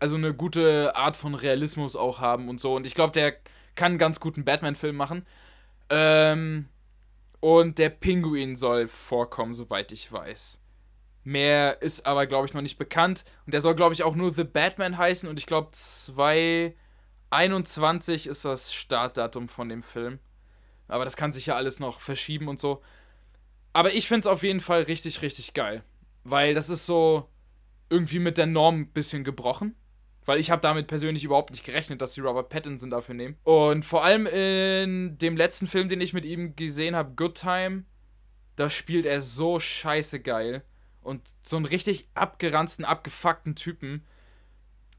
also eine gute Art von Realismus auch haben und so. Und ich glaube, der kann einen ganz guten Batman-Film machen. Ähm, und der Pinguin soll vorkommen, soweit ich weiß. Mehr ist aber, glaube ich, noch nicht bekannt. Und der soll, glaube ich, auch nur The Batman heißen. Und ich glaube, 2021 ist das Startdatum von dem Film. Aber das kann sich ja alles noch verschieben und so. Aber ich finde es auf jeden Fall richtig, richtig geil. Weil das ist so irgendwie mit der Norm ein bisschen gebrochen. Weil ich habe damit persönlich überhaupt nicht gerechnet, dass sie Robert Pattinson dafür nehmen. Und vor allem in dem letzten Film, den ich mit ihm gesehen habe, Good Time, da spielt er so scheiße geil. Und so einen richtig abgeranzten, abgefuckten Typen,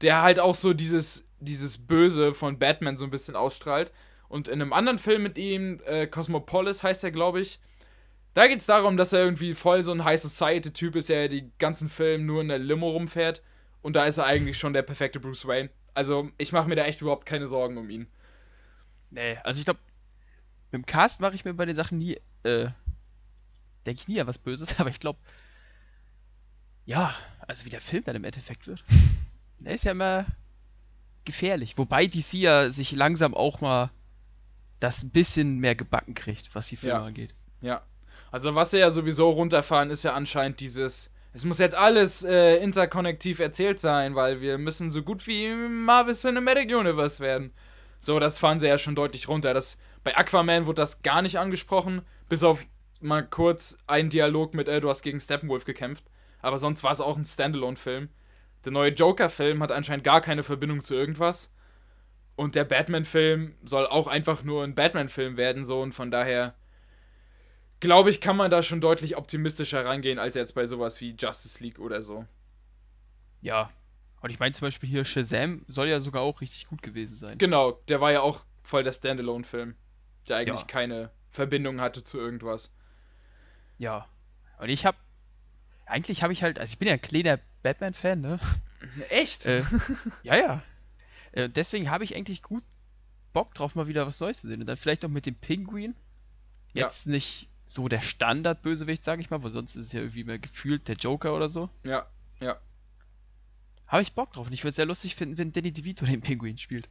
der halt auch so dieses, dieses Böse von Batman so ein bisschen ausstrahlt. Und in einem anderen Film mit ihm, äh, Cosmopolis heißt er, glaube ich, da geht es darum, dass er irgendwie voll so ein High Society-Typ ist, der die ganzen Filme nur in der Limo rumfährt und da ist er eigentlich schon der perfekte Bruce Wayne. Also ich mache mir da echt überhaupt keine Sorgen um ihn. Nee, also ich glaube, mit dem Cast mache ich mir bei den Sachen nie, äh, denke ich nie an was Böses, [laughs] aber ich glaube, ja, also wie der Film dann im Endeffekt wird. [laughs] der ist ja immer gefährlich. Wobei DC ja sich langsam auch mal das ein bisschen mehr gebacken kriegt, was die Filme ja. angeht. Ja. Also was sie ja sowieso runterfahren, ist ja anscheinend dieses es muss jetzt alles äh, interkonnektiv erzählt sein, weil wir müssen so gut wie Marvel Cinematic Universe werden. So, das fahren sie ja schon deutlich runter. Das, bei Aquaman wurde das gar nicht angesprochen, bis auf mal kurz einen Dialog mit, äh, du hast gegen Steppenwolf gekämpft. Aber sonst war es auch ein Standalone-Film. Der neue Joker-Film hat anscheinend gar keine Verbindung zu irgendwas. Und der Batman-Film soll auch einfach nur ein Batman-Film werden, so. Und von daher glaube ich, kann man da schon deutlich optimistischer rangehen, als jetzt bei sowas wie Justice League oder so. Ja. Und ich meine zum Beispiel hier Shazam soll ja sogar auch richtig gut gewesen sein. Genau, der war ja auch voll der Standalone-Film, der eigentlich ja. keine Verbindung hatte zu irgendwas. Ja. Und ich habe eigentlich habe ich halt, also ich bin ja ein kleiner Batman-Fan, ne? Echt? Äh, [laughs] ja, ja. Äh, deswegen habe ich eigentlich gut Bock drauf, mal wieder was Neues zu sehen. Und dann vielleicht auch mit dem Pinguin. Jetzt ja. nicht so der Standard-Bösewicht, sag ich mal, weil sonst ist es ja irgendwie mehr gefühlt der Joker oder so. Ja, ja. Habe ich Bock drauf und ich würde es sehr lustig finden, wenn Danny DeVito den Pinguin spielt.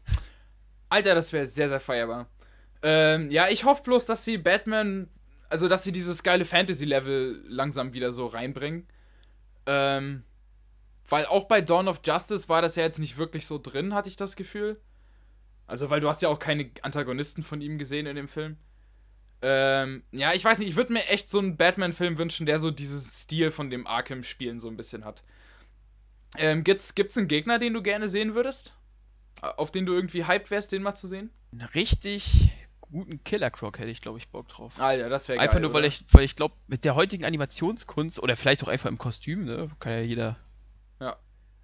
Alter, das wäre sehr, sehr feierbar. Ähm, ja, ich hoffe bloß, dass sie Batman, also dass sie dieses geile Fantasy-Level langsam wieder so reinbringen. Ähm, weil auch bei Dawn of Justice war das ja jetzt nicht wirklich so drin, hatte ich das Gefühl. Also, weil du hast ja auch keine Antagonisten von ihm gesehen in dem Film. Ähm, ja, ich weiß nicht, ich würde mir echt so einen Batman-Film wünschen, der so diesen Stil von dem Arkham-Spielen so ein bisschen hat. Ähm, gibt's, gibt's einen Gegner, den du gerne sehen würdest? Auf den du irgendwie hyped wärst, den mal zu sehen? Einen richtig guten Killer Croc hätte ich, glaube ich, Bock drauf. Alter, ah, das wäre geil. Einfach nur, oder? weil ich, weil ich glaube, mit der heutigen Animationskunst oder vielleicht auch einfach im Kostüm, ne? Kann ja jeder. Ja.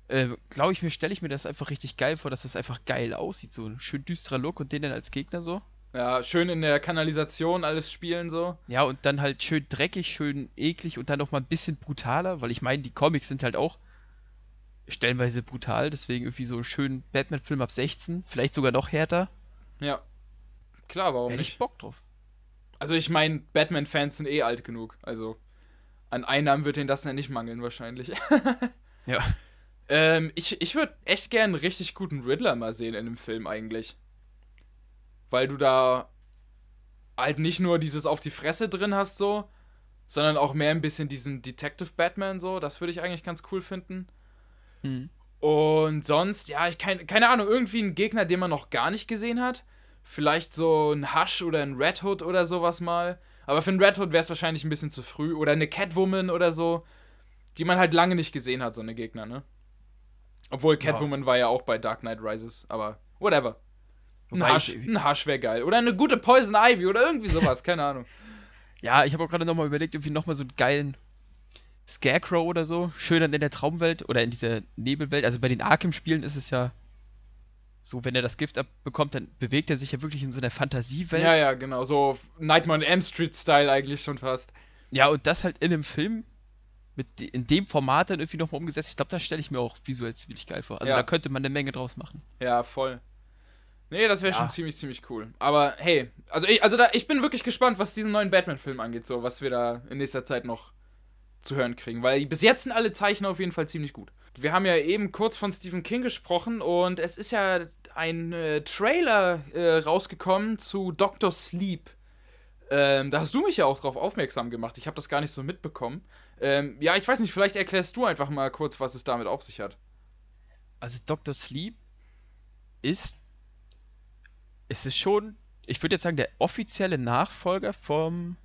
Ähm, glaube ich mir, stelle ich mir das einfach richtig geil vor, dass das einfach geil aussieht. So ein schön düsterer Look und den dann als Gegner so. Ja, schön in der Kanalisation alles spielen so. Ja, und dann halt schön dreckig, schön eklig und dann noch mal ein bisschen brutaler, weil ich meine, die Comics sind halt auch stellenweise brutal, deswegen irgendwie so einen schönen Batman-Film ab 16, vielleicht sogar noch härter. Ja. Klar, warum Hätte nicht? ich Bock drauf. Also ich meine, Batman-Fans sind eh alt genug, also an Einnahmen wird denen das ja nicht mangeln wahrscheinlich. [laughs] ja. Ähm, ich ich würde echt gerne einen richtig guten Riddler mal sehen in einem Film eigentlich weil du da halt nicht nur dieses auf die Fresse drin hast so, sondern auch mehr ein bisschen diesen Detective Batman so, das würde ich eigentlich ganz cool finden. Hm. Und sonst, ja, ich kein, keine Ahnung, irgendwie ein Gegner, den man noch gar nicht gesehen hat. Vielleicht so ein Hush oder ein Red Hood oder sowas mal. Aber für einen Red Hood wäre es wahrscheinlich ein bisschen zu früh. Oder eine Catwoman oder so, die man halt lange nicht gesehen hat, so eine Gegner, ne? Obwohl Catwoman ja. war ja auch bei Dark Knight Rises, aber whatever ein Hasch, Hasch wäre geil. Oder eine gute Poison Ivy oder irgendwie sowas, [laughs] keine Ahnung. Ja, ich habe auch gerade nochmal überlegt, irgendwie nochmal so einen geilen Scarecrow oder so. Schön dann in der Traumwelt oder in dieser Nebelwelt. Also bei den Arkham-Spielen ist es ja so, wenn er das Gift abbekommt, dann bewegt er sich ja wirklich in so einer Fantasiewelt. Ja, ja, genau. So Nightmare on Elm Street-Style eigentlich schon fast. Ja, und das halt in einem Film mit de in dem Format dann irgendwie nochmal umgesetzt. Ich glaube, das stelle ich mir auch visuell ziemlich geil vor. Also ja. da könnte man eine Menge draus machen. Ja, voll. Nee, das wäre ja. schon ziemlich, ziemlich cool. Aber hey, also ich, also da, ich bin wirklich gespannt, was diesen neuen Batman-Film angeht, so was wir da in nächster Zeit noch zu hören kriegen. Weil bis jetzt sind alle Zeichen auf jeden Fall ziemlich gut. Wir haben ja eben kurz von Stephen King gesprochen und es ist ja ein äh, Trailer äh, rausgekommen zu Dr. Sleep. Ähm, da hast du mich ja auch drauf aufmerksam gemacht. Ich habe das gar nicht so mitbekommen. Ähm, ja, ich weiß nicht, vielleicht erklärst du einfach mal kurz, was es damit auf sich hat. Also Dr. Sleep ist es ist schon, ich würde jetzt sagen, der offizielle Nachfolger vom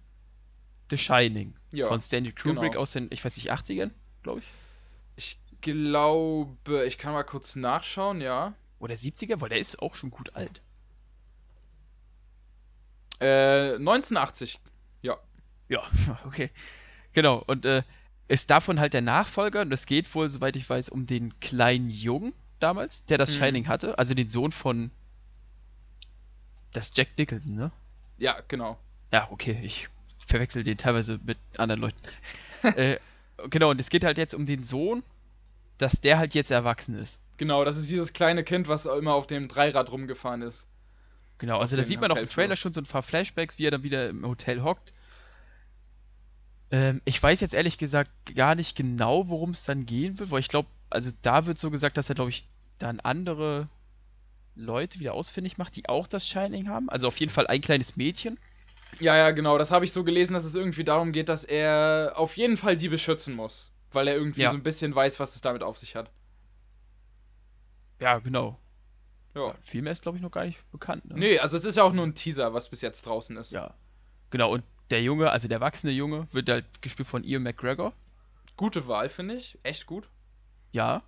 The Shining. Ja, von Stanley Kubrick genau. aus den, ich weiß nicht, 80ern, glaube ich. Ich glaube, ich kann mal kurz nachschauen, ja. Oder 70er, weil der ist auch schon gut alt. Äh, 1980, ja. Ja, [laughs] okay. Genau, und äh, ist davon halt der Nachfolger und es geht wohl, soweit ich weiß, um den kleinen Jungen damals, der das mhm. Shining hatte, also den Sohn von das ist Jack Nicholson, ne? Ja, genau. Ja, okay, ich verwechsel den teilweise mit anderen Leuten. [laughs] äh, genau, und es geht halt jetzt um den Sohn, dass der halt jetzt erwachsen ist. Genau, das ist dieses kleine Kind, was immer auf dem Dreirad rumgefahren ist. Genau, also da sieht man auch im Trailer schon so ein paar Flashbacks, wie er dann wieder im Hotel hockt. Ähm, ich weiß jetzt ehrlich gesagt gar nicht genau, worum es dann gehen wird, weil ich glaube, also da wird so gesagt, dass er, glaube ich, dann andere Leute wieder ausfindig macht, die auch das Shining haben. Also auf jeden Fall ein kleines Mädchen. Ja, ja, genau. Das habe ich so gelesen, dass es irgendwie darum geht, dass er auf jeden Fall die beschützen muss. Weil er irgendwie ja. so ein bisschen weiß, was es damit auf sich hat. Ja, genau. Ja. viel mehr ist, glaube ich, noch gar nicht bekannt. Ne? Nee, also es ist ja auch nur ein Teaser, was bis jetzt draußen ist. Ja. Genau, und der Junge, also der erwachsene Junge, wird halt gespielt von Ian McGregor. Gute Wahl, finde ich. Echt gut. Ja,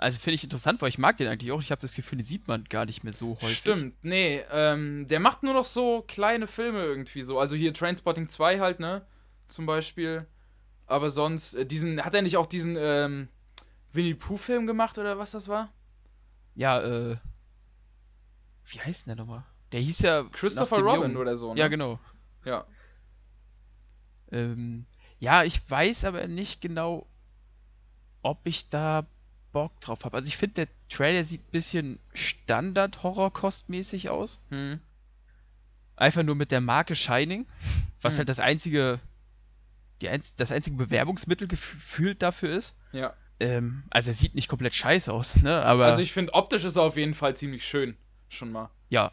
also finde ich interessant, weil ich mag den eigentlich auch. Ich habe das Gefühl, den sieht man gar nicht mehr so häufig. Stimmt, nee. Ähm, der macht nur noch so kleine Filme irgendwie so. Also hier Trainspotting 2 halt, ne? Zum Beispiel. Aber sonst, äh, diesen, hat er nicht auch diesen ähm, Winnie Pooh-Film gemacht oder was das war? Ja, äh. Wie heißt denn der nochmal? Der hieß ja. Christopher Robin Jungen. oder so, ne? Ja, genau. Ja. Ähm, ja, ich weiß aber nicht genau, ob ich da Bock drauf habe. Also ich finde, der Trailer sieht ein bisschen standard horror kostmäßig aus. Hm. Einfach nur mit der Marke Shining, was hm. halt das einzige, die einz das einzige Bewerbungsmittel gefühlt dafür ist. Ja. Ähm, also er sieht nicht komplett scheiße aus, ne? Aber also ich finde, optisch ist er auf jeden Fall ziemlich schön, schon mal. Ja.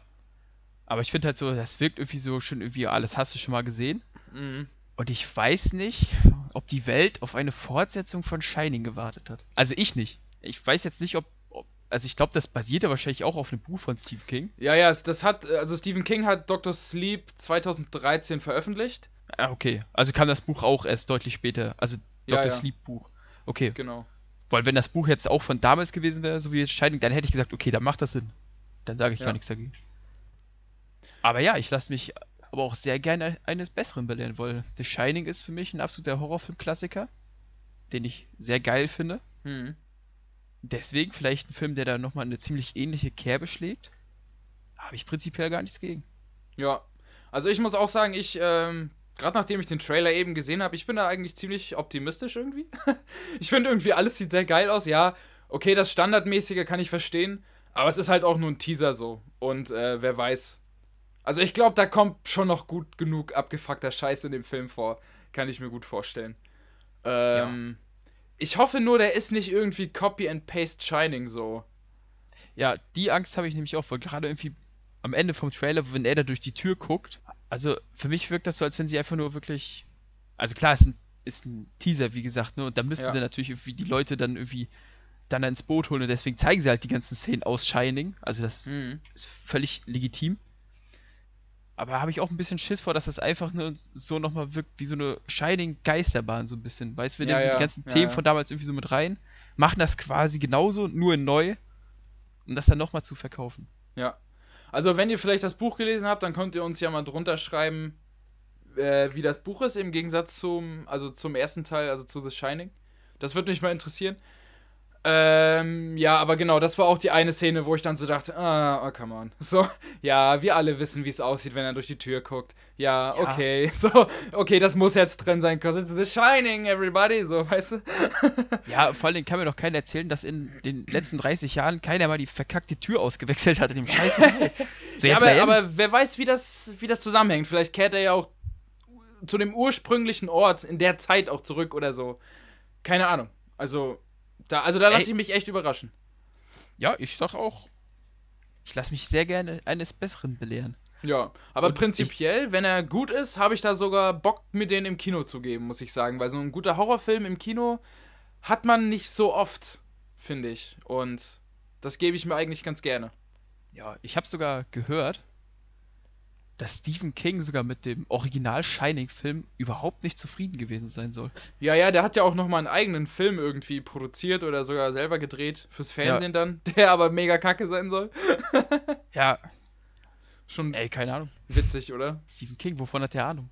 Aber ich finde halt so, das wirkt irgendwie so schon irgendwie, alles hast du schon mal gesehen. Mhm. Und ich weiß nicht, ob die Welt auf eine Fortsetzung von Shining gewartet hat. Also ich nicht ich weiß jetzt nicht, ob also ich glaube, das basiert ja wahrscheinlich auch auf einem Buch von Stephen King. Ja, ja, das hat, also Stephen King hat Dr. Sleep 2013 veröffentlicht. Ah, okay. Also kam das Buch auch erst deutlich später. Also Dr. Ja, ja. Sleep Buch. Okay. Genau. Weil wenn das Buch jetzt auch von damals gewesen wäre, so wie jetzt Shining, dann hätte ich gesagt, okay, dann macht das Sinn. Dann sage ich ja. gar nichts dagegen. Aber ja, ich lasse mich aber auch sehr gerne eines Besseren belehren, weil The Shining ist für mich ein absoluter Horrorfilm-Klassiker, den ich sehr geil finde. Mhm deswegen vielleicht ein Film, der da nochmal eine ziemlich ähnliche Kerbe schlägt. Habe ich prinzipiell gar nichts gegen. Ja, also ich muss auch sagen, ich, ähm, gerade nachdem ich den Trailer eben gesehen habe, ich bin da eigentlich ziemlich optimistisch irgendwie. [laughs] ich finde irgendwie, alles sieht sehr geil aus. Ja, okay, das Standardmäßige kann ich verstehen, aber es ist halt auch nur ein Teaser so. Und äh, wer weiß. Also ich glaube, da kommt schon noch gut genug abgefuckter Scheiß in dem Film vor. Kann ich mir gut vorstellen. Ähm. Ja. Ich hoffe nur, der ist nicht irgendwie Copy and Paste Shining so. Ja, die Angst habe ich nämlich auch, weil gerade irgendwie am Ende vom Trailer, wenn er da durch die Tür guckt, also für mich wirkt das so, als wenn sie einfach nur wirklich. Also klar, es ist ein, ist ein Teaser, wie gesagt, ne? Und da müssen ja. sie natürlich irgendwie die Leute dann irgendwie dann ins Boot holen und deswegen zeigen sie halt die ganzen Szenen aus Shining. Also das mhm. ist völlig legitim. Aber da habe ich auch ein bisschen Schiss vor, dass das einfach nur so nochmal wirkt wie so eine Shining Geisterbahn so ein bisschen. Weißt du, wir ja, nehmen ja, die ganzen ja, Themen von damals irgendwie so mit rein, machen das quasi genauso, nur in neu, um das dann nochmal zu verkaufen. Ja. Also wenn ihr vielleicht das Buch gelesen habt, dann könnt ihr uns ja mal drunter schreiben, äh, wie das Buch ist im Gegensatz zum, also zum ersten Teil, also zu The Shining. Das würde mich mal interessieren. Ähm, ja, aber genau, das war auch die eine Szene, wo ich dann so dachte, ah, oh, come on. So, [laughs] ja, wir alle wissen, wie es aussieht, wenn er durch die Tür guckt. Ja, ja. okay, [laughs] so, okay, das muss jetzt drin sein, because it's the shining, everybody, so, weißt du? [laughs] ja, vor allem kann mir doch keiner erzählen, dass in den letzten 30 Jahren keiner mal die verkackte Tür ausgewechselt hat in dem scheiß so, ja, aber, aber wer weiß, wie das, wie das zusammenhängt. Vielleicht kehrt er ja auch zu dem ursprünglichen Ort in der Zeit auch zurück oder so. Keine Ahnung. Also, da, also da lasse ich mich echt überraschen. Ja, ich sag auch, ich lasse mich sehr gerne eines Besseren belehren. Ja, aber und prinzipiell, ich, wenn er gut ist, habe ich da sogar Bock, mir den im Kino zu geben, muss ich sagen. Weil so ein guter Horrorfilm im Kino hat man nicht so oft, finde ich. Und das gebe ich mir eigentlich ganz gerne. Ja, ich habe sogar gehört, dass Stephen King sogar mit dem Original Shining-Film überhaupt nicht zufrieden gewesen sein soll. Ja, ja, der hat ja auch nochmal einen eigenen Film irgendwie produziert oder sogar selber gedreht fürs Fernsehen ja. dann, [laughs] der aber mega kacke sein soll. [laughs] ja. Schon. Ey, keine Ahnung. Witzig, oder? Stephen King, wovon hat der Ahnung?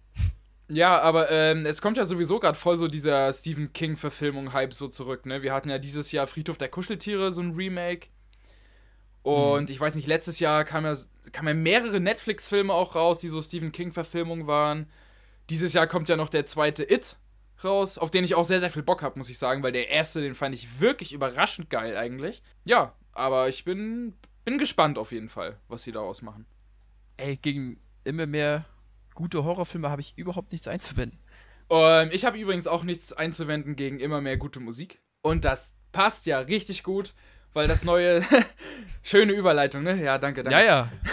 Ja, aber ähm, es kommt ja sowieso gerade voll so dieser Stephen King-Verfilmung-Hype so zurück, ne? Wir hatten ja dieses Jahr Friedhof der Kuscheltiere, so ein Remake. Mhm. Und mhm. ich weiß nicht, letztes Jahr kamen ja, kam ja mehrere Netflix-Filme auch raus, die so Stephen King-Verfilmungen waren. Dieses Jahr kommt ja noch der zweite It raus, auf den ich auch sehr, sehr viel Bock habe, muss ich sagen, weil der erste, den fand ich wirklich überraschend geil eigentlich. Ja, aber ich bin, bin gespannt auf jeden Fall, was sie daraus machen. Ey, gegen immer mehr gute Horrorfilme habe ich überhaupt nichts einzuwenden. Ähm, ich habe übrigens auch nichts einzuwenden gegen immer mehr gute Musik. Und das passt ja richtig gut weil das neue. [laughs] schöne Überleitung, ne? Ja, danke, danke. Ja,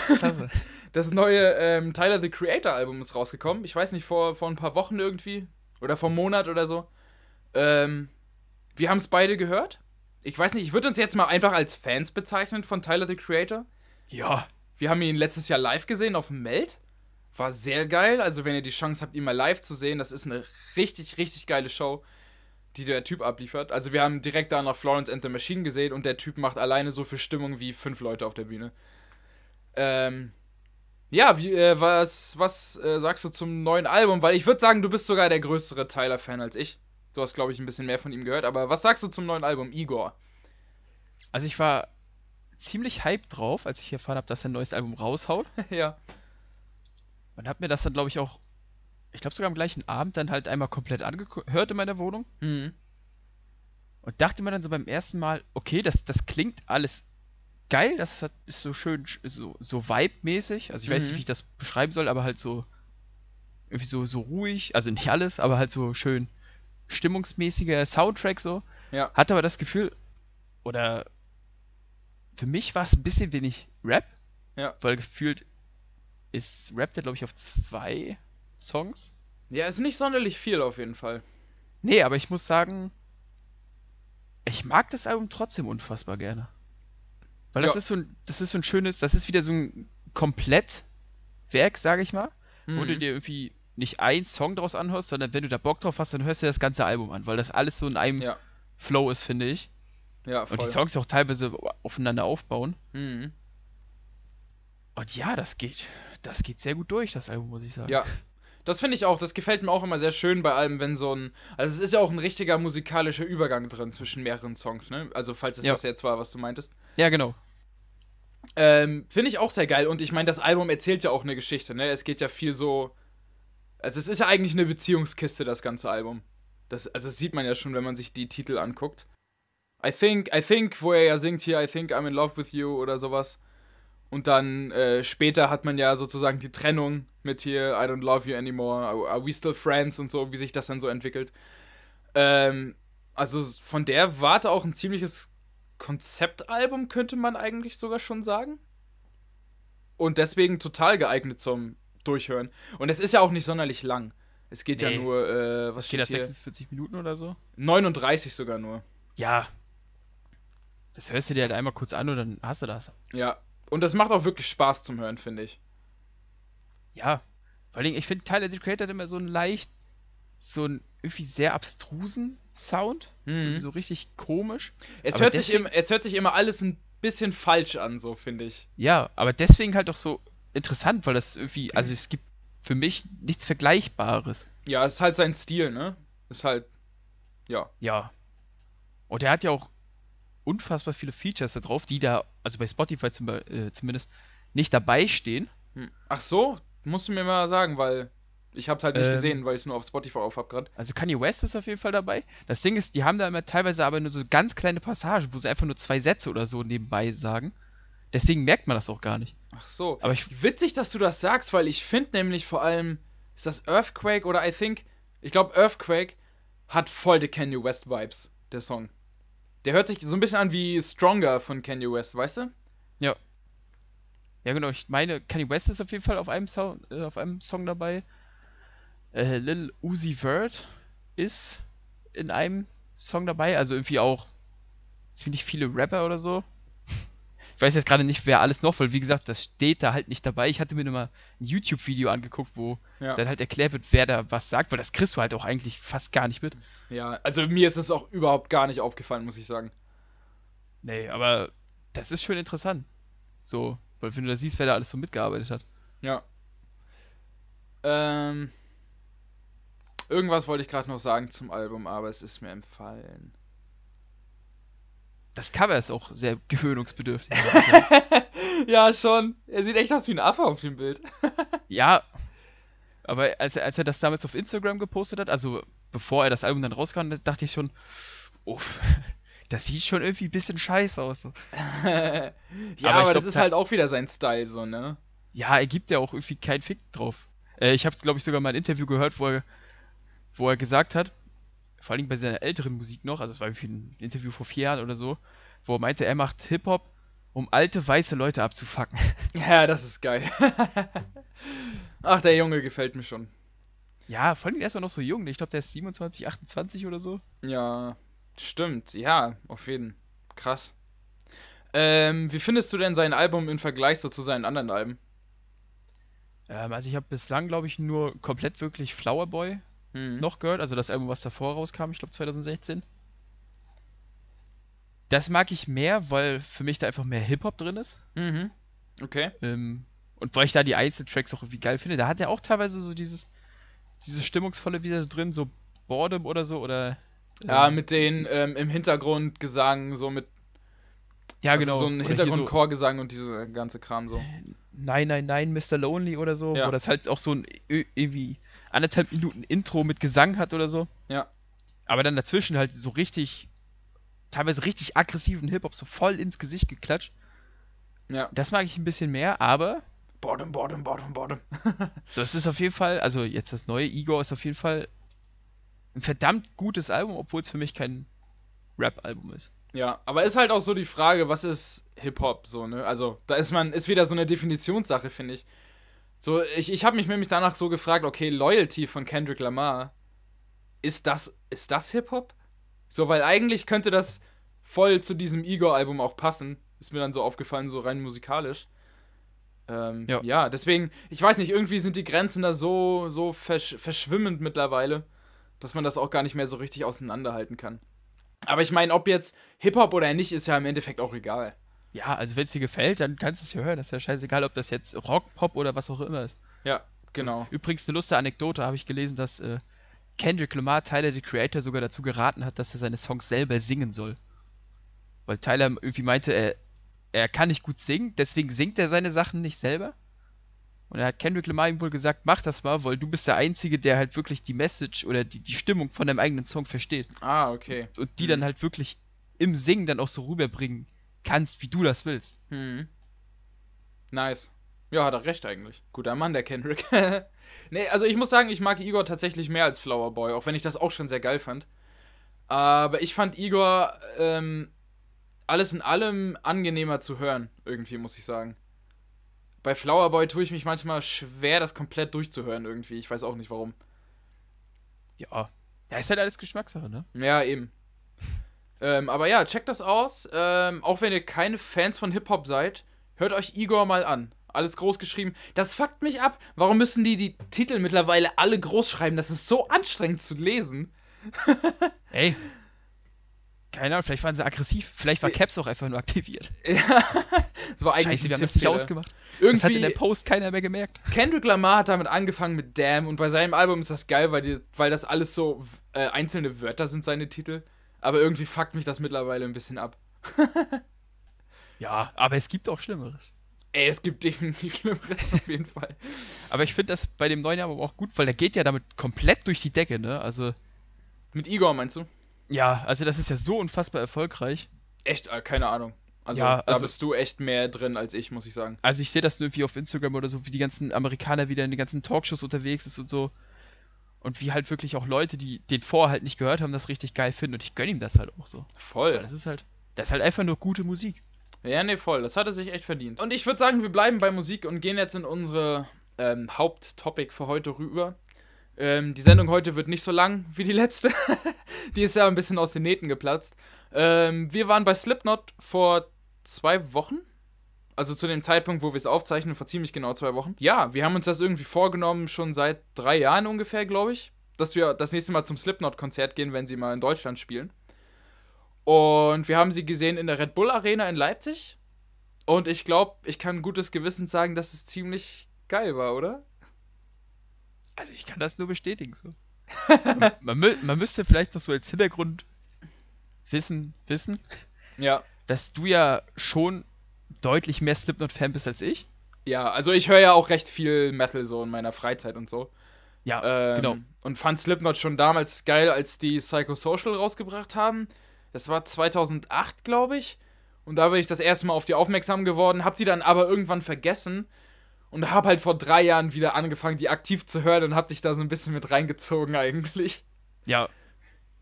ja. Klasse. [laughs] Das neue ähm, Tyler the Creator Album ist rausgekommen. Ich weiß nicht, vor, vor ein paar Wochen irgendwie. Oder vor einem Monat oder so. Ähm, wir haben es beide gehört. Ich weiß nicht, ich würde uns jetzt mal einfach als Fans bezeichnen von Tyler the Creator. Ja. Wir haben ihn letztes Jahr live gesehen auf dem Meld. War sehr geil. Also, wenn ihr die Chance habt, ihn mal live zu sehen, das ist eine richtig, richtig geile Show die der Typ abliefert. Also wir haben direkt danach Florence and the Machine gesehen und der Typ macht alleine so viel Stimmung wie fünf Leute auf der Bühne. Ähm, ja, wie, äh, was, was äh, sagst du zum neuen Album? Weil ich würde sagen, du bist sogar der größere Tyler-Fan als ich. Du hast, glaube ich, ein bisschen mehr von ihm gehört. Aber was sagst du zum neuen Album, Igor? Also ich war ziemlich hyped drauf, als ich erfahren habe, dass er ein neues Album raushaut. [laughs] ja. Man hat mir das dann, glaube ich, auch ich glaube sogar am gleichen Abend dann halt einmal komplett angehört in meiner Wohnung. Mhm. Und dachte mir dann so beim ersten Mal, okay, das, das klingt alles geil, das hat, ist so schön, so, so vibe-mäßig. Also ich mhm. weiß nicht, mhm. wie ich das beschreiben soll, aber halt so irgendwie so, so ruhig, also nicht alles, aber halt so schön stimmungsmäßiger Soundtrack so. Ja. Hatte aber das Gefühl, oder für mich war es ein bisschen wenig Rap, ja. weil gefühlt ist Rap da glaube ich auf zwei Songs. Ja, ist nicht sonderlich viel auf jeden Fall. Nee, aber ich muss sagen, ich mag das Album trotzdem unfassbar gerne. Weil das ja. ist so ein, das ist so ein schönes, das ist wieder so ein Komplettwerk, sage ich mal, mhm. wo du mhm. dir irgendwie nicht ein Song draus anhörst, sondern wenn du da Bock drauf hast, dann hörst du das ganze Album an, weil das alles so in einem ja. Flow ist, finde ich. Ja, voll. Und die Songs auch teilweise aufeinander aufbauen. Mhm. Und ja, das geht. Das geht sehr gut durch, das Album, muss ich sagen. Ja, das finde ich auch, das gefällt mir auch immer sehr schön bei allem, wenn so ein. Also, es ist ja auch ein richtiger musikalischer Übergang drin zwischen mehreren Songs, ne? Also, falls es ja. das jetzt war, was du meintest. Ja, genau. Ähm, finde ich auch sehr geil und ich meine, das Album erzählt ja auch eine Geschichte, ne? Es geht ja viel so. Also, es ist ja eigentlich eine Beziehungskiste, das ganze Album. Das, also, das sieht man ja schon, wenn man sich die Titel anguckt. I think, I think, wo er ja singt hier, I think I'm in love with you oder sowas. Und dann äh, später hat man ja sozusagen die Trennung mit hier I don't love you anymore, are we still friends und so, wie sich das dann so entwickelt. Ähm, also von der warte auch ein ziemliches Konzeptalbum, könnte man eigentlich sogar schon sagen. Und deswegen total geeignet zum Durchhören. Und es ist ja auch nicht sonderlich lang. Es geht nee. ja nur, äh, was geht steht das? 46 Minuten oder so? 39 sogar nur. Ja. Das hörst du dir halt einmal kurz an und dann hast du das. Ja, und das macht auch wirklich Spaß zum Hören, finde ich. Ja, vor allem, ich finde, Tyler the Creator hat immer so einen leicht, so einen irgendwie sehr abstrusen Sound. Mhm. So, richtig komisch. Es hört, deswegen, sich im, es hört sich immer alles ein bisschen falsch an, so finde ich. Ja, aber deswegen halt auch so interessant, weil das irgendwie, also es gibt für mich nichts Vergleichbares. Ja, es ist halt sein Stil, ne? Ist halt, ja. Ja. Und er hat ja auch unfassbar viele Features da drauf, die da, also bei Spotify zum, äh, zumindest, nicht dabei stehen. Hm. Ach so, musst du mir mal sagen, weil ich hab's halt nicht ähm, gesehen, weil ich es nur auf Spotify auf hab gerade. Also Kanye West ist auf jeden Fall dabei. Das Ding ist, die haben da immer teilweise aber nur so ganz kleine Passagen, wo sie einfach nur zwei Sätze oder so nebenbei sagen. Deswegen merkt man das auch gar nicht. Ach so. Aber ich, witzig, dass du das sagst, weil ich finde nämlich vor allem, ist das Earthquake oder I think, ich glaube Earthquake hat voll die Kanye West Vibes, der Song. Der hört sich so ein bisschen an wie Stronger von Kanye West, weißt du? Ja. Ja, genau. Ich meine, Kanye West ist auf jeden Fall auf einem, Song, äh, auf einem Song dabei. Äh, Lil Uzi Vert ist in einem Song dabei. Also irgendwie auch ziemlich viele Rapper oder so. Ich weiß jetzt gerade nicht, wer alles noch, weil wie gesagt, das steht da halt nicht dabei. Ich hatte mir nur mal ein YouTube-Video angeguckt, wo ja. dann halt erklärt wird, wer da was sagt, weil das kriegst du halt auch eigentlich fast gar nicht mit. Ja, also mir ist es auch überhaupt gar nicht aufgefallen, muss ich sagen. Nee, aber das ist schön interessant. So, weil wenn du da siehst, wer da alles so mitgearbeitet hat. Ja. Ähm. Irgendwas wollte ich gerade noch sagen zum Album, aber es ist mir empfallen. Das Cover ist auch sehr gewöhnungsbedürftig. [laughs] ja, schon. Er sieht echt aus wie ein Affe auf dem Bild. [laughs] ja. Aber als er, als er das damals auf Instagram gepostet hat, also bevor er das Album dann rauskam, dachte ich schon, uff, [laughs] das sieht schon irgendwie ein bisschen scheiße aus. So. ja, aber, aber das ist halt auch wieder sein Style, so, ne? Ja, er gibt ja auch irgendwie keinen Fick drauf. Äh, ich hab's, glaube ich, sogar mal ein Interview gehört, wo er, wo er gesagt hat, vor allem bei seiner älteren Musik noch, also es war irgendwie ein Interview vor vier Jahren oder so, wo er meinte, er macht Hip-Hop, um alte weiße Leute abzufacken. [laughs] Ja, das ist geil. [laughs] Ach, der Junge gefällt mir schon. Ja, vor allem erstmal noch so jung, ne? ich glaube, der ist 27, 28 oder so. Ja, stimmt, ja, auf jeden. Krass. Ähm, wie findest du denn sein Album im Vergleich so zu seinen anderen Alben? Ähm, also ich habe bislang, glaube ich, nur komplett wirklich Flower Boy mhm. noch gehört, also das Album, was davor rauskam, ich glaube 2016. Das mag ich mehr, weil für mich da einfach mehr Hip-Hop drin ist. Mhm. Okay. Ähm, und weil ich da die Einzeltracks auch irgendwie geil finde. Da hat er auch teilweise so dieses, dieses Stimmungsvolle wieder drin, so Boredom oder so, oder. Ja, ähm, mit den ähm, im Hintergrund Gesang, so mit. Ja, also genau. So ein Hintergrundchorgesang so, und dieser ganze Kram so. Äh, nein, nein, nein, Mr. Lonely oder so, ja. wo das halt auch so ein irgendwie anderthalb Minuten Intro mit Gesang hat oder so. Ja. Aber dann dazwischen halt so richtig, teilweise richtig aggressiven Hip-Hop so voll ins Gesicht geklatscht. Ja. Das mag ich ein bisschen mehr, aber. Bottom, bottom, bottom, bottom. [laughs] so, es ist auf jeden Fall, also jetzt das neue Igor ist auf jeden Fall ein verdammt gutes Album, obwohl es für mich kein Rap-Album ist. Ja, aber ist halt auch so die Frage, was ist Hip-Hop so, ne? Also, da ist man, ist wieder so eine Definitionssache, finde ich. So, ich, ich habe mich nämlich danach so gefragt, okay, Loyalty von Kendrick Lamar, ist das, ist das Hip-Hop? So, weil eigentlich könnte das voll zu diesem Igor-Album auch passen. Ist mir dann so aufgefallen, so rein musikalisch. Ähm, ja. ja. deswegen, ich weiß nicht, irgendwie sind die Grenzen da so, so versch verschwimmend mittlerweile, dass man das auch gar nicht mehr so richtig auseinanderhalten kann. Aber ich meine, ob jetzt Hip-Hop oder nicht, ist ja im Endeffekt auch egal. Ja, also wenn es dir gefällt, dann kannst du es ja hören. Das ist ja scheißegal, ob das jetzt Rock, Pop oder was auch immer ist. Ja, genau. Übrigens eine lustige Anekdote habe ich gelesen, dass äh, Kendrick Lamar Tyler the Creator sogar dazu geraten hat, dass er seine Songs selber singen soll. Weil Tyler irgendwie meinte, er, er kann nicht gut singen, deswegen singt er seine Sachen nicht selber. Und er hat Kendrick Lamar ihm wohl gesagt, mach das mal, weil du bist der Einzige, der halt wirklich die Message oder die, die Stimmung von deinem eigenen Song versteht. Ah, okay. Und, und die mhm. dann halt wirklich im Singen dann auch so rüberbringen kannst, wie du das willst. Hm. Nice. Ja, hat er recht eigentlich. Guter Mann, der Kendrick. [laughs] nee, also ich muss sagen, ich mag Igor tatsächlich mehr als Flower Boy, auch wenn ich das auch schon sehr geil fand. Aber ich fand Igor ähm, alles in allem angenehmer zu hören, irgendwie, muss ich sagen. Bei Flower Boy tue ich mich manchmal schwer, das komplett durchzuhören, irgendwie. Ich weiß auch nicht warum. Ja. Ja, ist halt alles Geschmackssache, ne? Ja, eben. Ähm, aber ja, checkt das aus. Ähm, auch wenn ihr keine Fans von Hip-Hop seid, hört euch Igor mal an. Alles groß geschrieben. Das fuckt mich ab. Warum müssen die die Titel mittlerweile alle groß schreiben? Das ist so anstrengend zu lesen. [laughs] Ey. Keine Ahnung, vielleicht waren sie aggressiv. Vielleicht war äh. Caps auch einfach nur aktiviert. [laughs] ja, das war eigentlich Scheiße, wir haben das ausgemacht. Irgendwie das hat in der Post keiner mehr gemerkt. Kendrick Lamar hat damit angefangen mit Damn und bei seinem Album ist das geil, weil, die, weil das alles so äh, einzelne Wörter sind, seine Titel. Aber irgendwie fuckt mich das mittlerweile ein bisschen ab. ja, aber es gibt auch Schlimmeres. Ey, es gibt definitiv Schlimmeres auf jeden Fall. Aber ich finde das bei dem neuen aber auch gut, weil der geht ja damit komplett durch die Decke, ne? Also. Mit Igor meinst du? Ja, also das ist ja so unfassbar erfolgreich. Echt? Ah, keine Ahnung. Also, ja, also, da bist du echt mehr drin als ich, muss ich sagen. Also ich sehe das nur irgendwie auf Instagram oder so, wie die ganzen Amerikaner wieder in den ganzen Talkshows unterwegs ist und so. Und wie halt wirklich auch Leute, die den vorher halt nicht gehört haben, das richtig geil finden. Und ich gönne ihm das halt auch so. Voll. das ist halt, das ist halt einfach nur gute Musik. Ja, nee, voll. Das hat er sich echt verdient. Und ich würde sagen, wir bleiben bei Musik und gehen jetzt in unsere ähm, Haupttopic für heute rüber. Ähm, die Sendung heute wird nicht so lang wie die letzte. [laughs] die ist ja ein bisschen aus den Nähten geplatzt. Ähm, wir waren bei Slipknot vor zwei Wochen also zu dem Zeitpunkt, wo wir es aufzeichnen, vor ziemlich genau zwei Wochen. Ja, wir haben uns das irgendwie vorgenommen, schon seit drei Jahren ungefähr, glaube ich, dass wir das nächste Mal zum Slipknot-Konzert gehen, wenn sie mal in Deutschland spielen. Und wir haben sie gesehen in der Red Bull Arena in Leipzig. Und ich glaube, ich kann gutes Gewissen sagen, dass es ziemlich geil war, oder? Also ich kann das nur bestätigen so. man, [laughs] man, mü man müsste vielleicht noch so als Hintergrund wissen, wissen, ja. dass du ja schon deutlich mehr Slipknot-Fan bist als ich. Ja, also ich höre ja auch recht viel Metal so in meiner Freizeit und so. Ja, ähm, genau. Und fand Slipknot schon damals geil, als die Psychosocial rausgebracht haben. Das war 2008, glaube ich. Und da bin ich das erste Mal auf die aufmerksam geworden, hab die dann aber irgendwann vergessen und hab halt vor drei Jahren wieder angefangen, die aktiv zu hören und hab dich da so ein bisschen mit reingezogen eigentlich. Ja,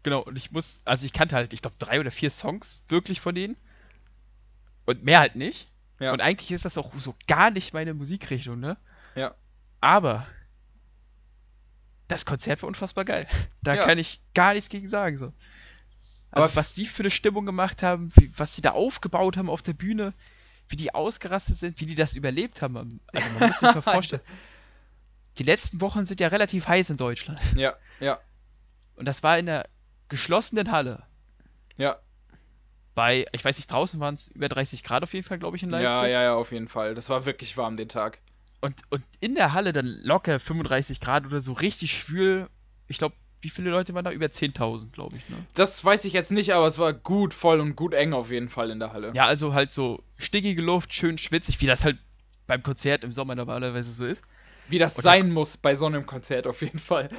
genau. Und ich muss, also ich kannte halt, ich glaube, drei oder vier Songs wirklich von denen. Und mehr halt nicht. Ja. Und eigentlich ist das auch so gar nicht meine Musikrichtung, ne? Ja. Aber das Konzert war unfassbar geil. Da ja. kann ich gar nichts gegen sagen. So. Also, Aber was die für eine Stimmung gemacht haben, wie, was sie da aufgebaut haben auf der Bühne, wie die ausgerastet sind, wie die das überlebt haben. Also, man muss sich mal [laughs] vorstellen. Die letzten Wochen sind ja relativ heiß in Deutschland. Ja, ja. Und das war in der geschlossenen Halle. Ja bei, ich weiß nicht, draußen waren es über 30 Grad auf jeden Fall, glaube ich, in Leipzig. Ja, ja, ja, auf jeden Fall. Das war wirklich warm den Tag. Und, und in der Halle dann locker 35 Grad oder so richtig schwül. Ich glaube, wie viele Leute waren da? Über 10.000, glaube ich. Ne? Das weiß ich jetzt nicht, aber es war gut voll und gut eng auf jeden Fall in der Halle. Ja, also halt so stickige Luft, schön schwitzig, wie das halt beim Konzert im Sommer normalerweise so ist. Wie das und sein muss bei so einem Konzert auf jeden Fall.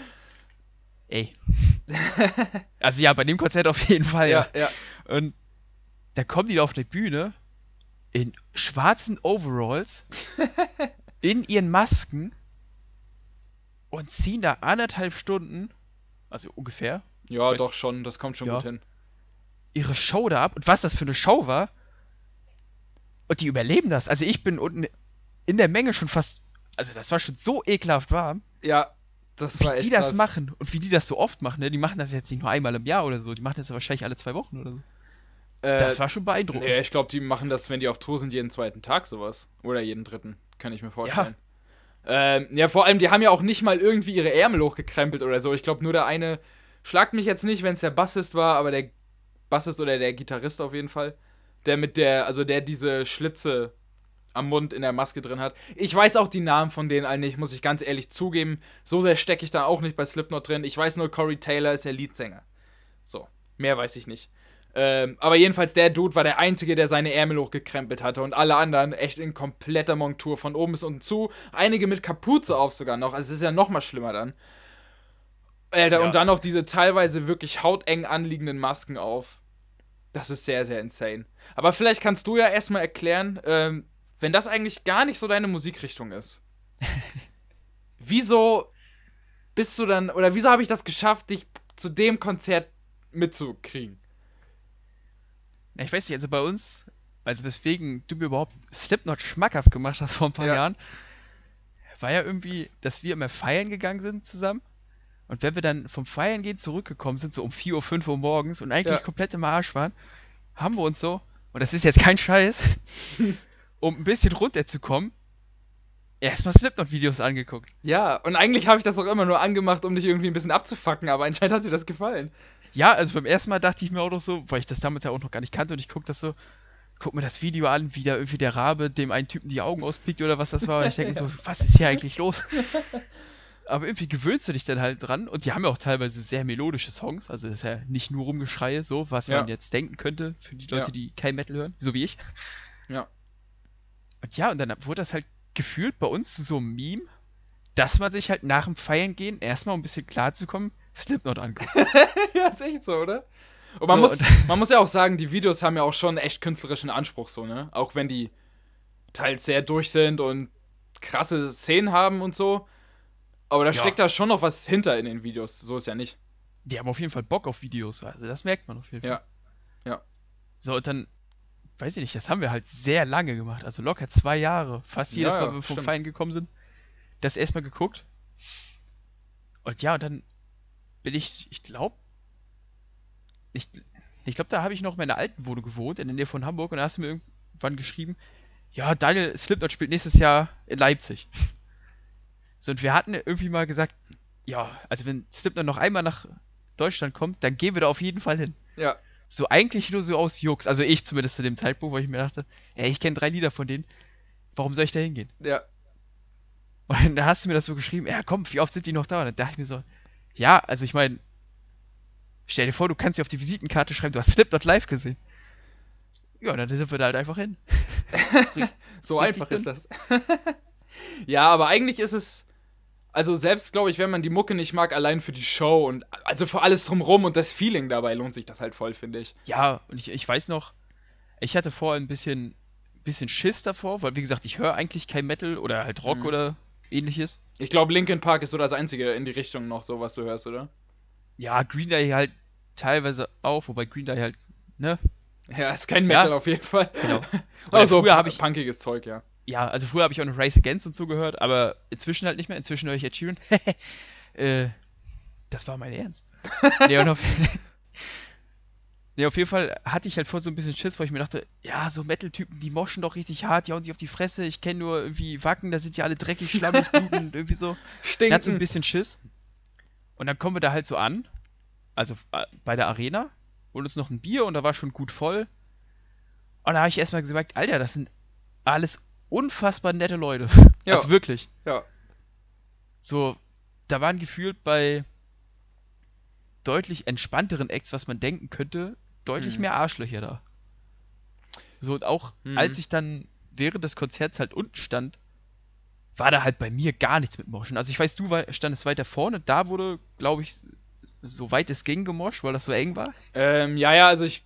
Ey. [laughs] also ja, bei dem Konzert auf jeden Fall, ja. ja. ja. Und da kommen die da auf die Bühne in schwarzen Overalls, [laughs] in ihren Masken und ziehen da anderthalb Stunden, also ungefähr. Ja, doch schon, das kommt schon ja, gut hin. Ihre Show da ab und was das für eine Show war. Und die überleben das. Also ich bin unten in der Menge schon fast, also das war schon so ekelhaft warm. Ja, das war wie echt. Wie die das krass. machen und wie die das so oft machen, ne? Die machen das jetzt nicht nur einmal im Jahr oder so, die machen das ja wahrscheinlich alle zwei Wochen oder so. Äh, das war schon beeindruckend. Ja, ich glaube, die machen das, wenn die auf Tour sind, jeden zweiten Tag sowas. Oder jeden dritten, kann ich mir vorstellen. Ja. Ähm, ja, vor allem, die haben ja auch nicht mal irgendwie ihre Ärmel hochgekrempelt oder so. Ich glaube, nur der eine, schlagt mich jetzt nicht, wenn es der Bassist war, aber der Bassist oder der Gitarrist auf jeden Fall, der mit der, also der diese Schlitze am Mund in der Maske drin hat. Ich weiß auch die Namen von denen allen nicht, muss ich ganz ehrlich zugeben. So sehr stecke ich da auch nicht bei Slipknot drin. Ich weiß nur, Corey Taylor ist der Leadsänger. So, mehr weiß ich nicht. Ähm, aber jedenfalls, der Dude war der Einzige, der seine Ärmel hochgekrempelt hatte und alle anderen echt in kompletter Montur von oben bis unten zu. Einige mit Kapuze auf sogar noch. Also es ist ja noch mal schlimmer dann. Alter, ja. und dann noch diese teilweise wirklich hauteng anliegenden Masken auf. Das ist sehr, sehr insane. Aber vielleicht kannst du ja erstmal erklären, ähm, wenn das eigentlich gar nicht so deine Musikrichtung ist. [laughs] wieso bist du dann, oder wieso habe ich das geschafft, dich zu dem Konzert mitzukriegen? Ja, ich weiß nicht, also bei uns, also weswegen du mir überhaupt Slipknot schmackhaft gemacht hast vor ein paar ja. Jahren, war ja irgendwie, dass wir immer feiern gegangen sind zusammen. Und wenn wir dann vom Feiern gehen zurückgekommen sind, so um 4 Uhr, 5 Uhr morgens und eigentlich ja. komplett im Arsch waren, haben wir uns so, und das ist jetzt kein Scheiß, [laughs] um ein bisschen runterzukommen, erstmal Slipknot-Videos angeguckt. Ja, und eigentlich habe ich das auch immer nur angemacht, um dich irgendwie ein bisschen abzufacken, aber anscheinend hat dir das gefallen. Ja, also beim ersten Mal dachte ich mir auch noch so, weil ich das damals ja auch noch gar nicht kannte und ich gucke das so, guck mir das Video an, wie da irgendwie der Rabe dem einen Typen die Augen auspickt oder was das war. Und ich denke ja. [laughs] so, was ist hier eigentlich los? Aber irgendwie gewöhnst du dich dann halt dran. Und die haben ja auch teilweise sehr melodische Songs. Also das ist ja nicht nur Rumgeschreie, so, was ja. man jetzt denken könnte für die Leute, ja. die kein Metal hören, so wie ich. Ja. Und ja, und dann wurde das halt gefühlt bei uns zu so einem Meme, dass man sich halt nach dem Feiern gehen, erstmal ein bisschen klarzukommen, Slipknot anguckt. [laughs] ja, ist echt so, oder? Und man, so, muss, und [laughs] man muss ja auch sagen, die Videos haben ja auch schon echt künstlerischen Anspruch, so, ne? Auch wenn die teils sehr durch sind und krasse Szenen haben und so. Aber da ja. steckt da schon noch was hinter in den Videos. So ist ja nicht. Die haben auf jeden Fall Bock auf Videos, also das merkt man auf jeden Fall. Ja. Ja. So, und dann, weiß ich nicht, das haben wir halt sehr lange gemacht. Also locker zwei Jahre. Fast jedes ja, Mal, wenn wir vom Feind gekommen sind, das erstmal geguckt. Und ja, und dann bin ich, ich glaube, ich, ich glaube, da habe ich noch in meiner alten Wohnung gewohnt, in der Nähe von Hamburg, und da hast du mir irgendwann geschrieben, ja, Daniel Slipknot spielt nächstes Jahr in Leipzig. So, und wir hatten irgendwie mal gesagt, ja, also wenn Slipknot noch einmal nach Deutschland kommt, dann gehen wir da auf jeden Fall hin. Ja. So eigentlich nur so aus Jux, also ich zumindest zu dem Zeitpunkt, wo ich mir dachte, ja, ich kenne drei Lieder von denen, warum soll ich da hingehen? Ja. Und dann hast du mir das so geschrieben, ja komm, wie oft sind die noch da? Und dann dachte ich mir so, ja, also ich meine, stell dir vor, du kannst dir auf die Visitenkarte schreiben, du hast Slipknot live gesehen. Ja, dann sind wir da halt einfach hin. [laughs] so einfach ist das. [laughs] ja, aber eigentlich ist es, also selbst glaube ich, wenn man die Mucke nicht mag, allein für die Show und also für alles drumrum und das Feeling dabei lohnt sich das halt voll, finde ich. Ja, und ich, ich weiß noch, ich hatte vorher ein bisschen, bisschen Schiss davor, weil wie gesagt, ich höre eigentlich kein Metal oder halt Rock mhm. oder ähnliches. Ich glaube, Linkin Park ist so das einzige in die Richtung noch so, was du hörst, oder? Ja, Green Day halt teilweise auch, wobei Green Day halt, ne? Ja, ist kein Metal ja? auf jeden Fall. Genau. also [laughs] früher habe ich punkiges Zeug, ja. Ja, also früher habe ich auch noch Race Against und so gehört, aber inzwischen halt nicht mehr. Inzwischen höre ich Achievement. [laughs] äh, das war mein Ernst. [laughs] Leonov Ne, auf jeden Fall hatte ich halt vor so ein bisschen Schiss, weil ich mir dachte, ja, so Metal-Typen, die moschen doch richtig hart, die hauen sich auf die Fresse. Ich kenne nur irgendwie Wacken, da sind ja alle dreckig, schlammig, blutend, [laughs] irgendwie so. Stinken. Hat so ein bisschen Schiss. Und dann kommen wir da halt so an, also äh, bei der Arena, holen uns noch ein Bier und da war schon gut voll. Und da habe ich erstmal gesagt, Alter, das sind alles unfassbar nette Leute. Ja. Also wirklich. Ja. So, da waren gefühlt bei deutlich entspannteren Acts, was man denken könnte, deutlich mhm. mehr Arschlöcher da. So, und auch mhm. als ich dann während des Konzerts halt unten stand, war da halt bei mir gar nichts mit Moschen. Also ich weiß, du war, standest weiter vorne, da wurde, glaube ich, so weit es ging gemoscht, weil das so eng war. Ähm, ja, ja, also ich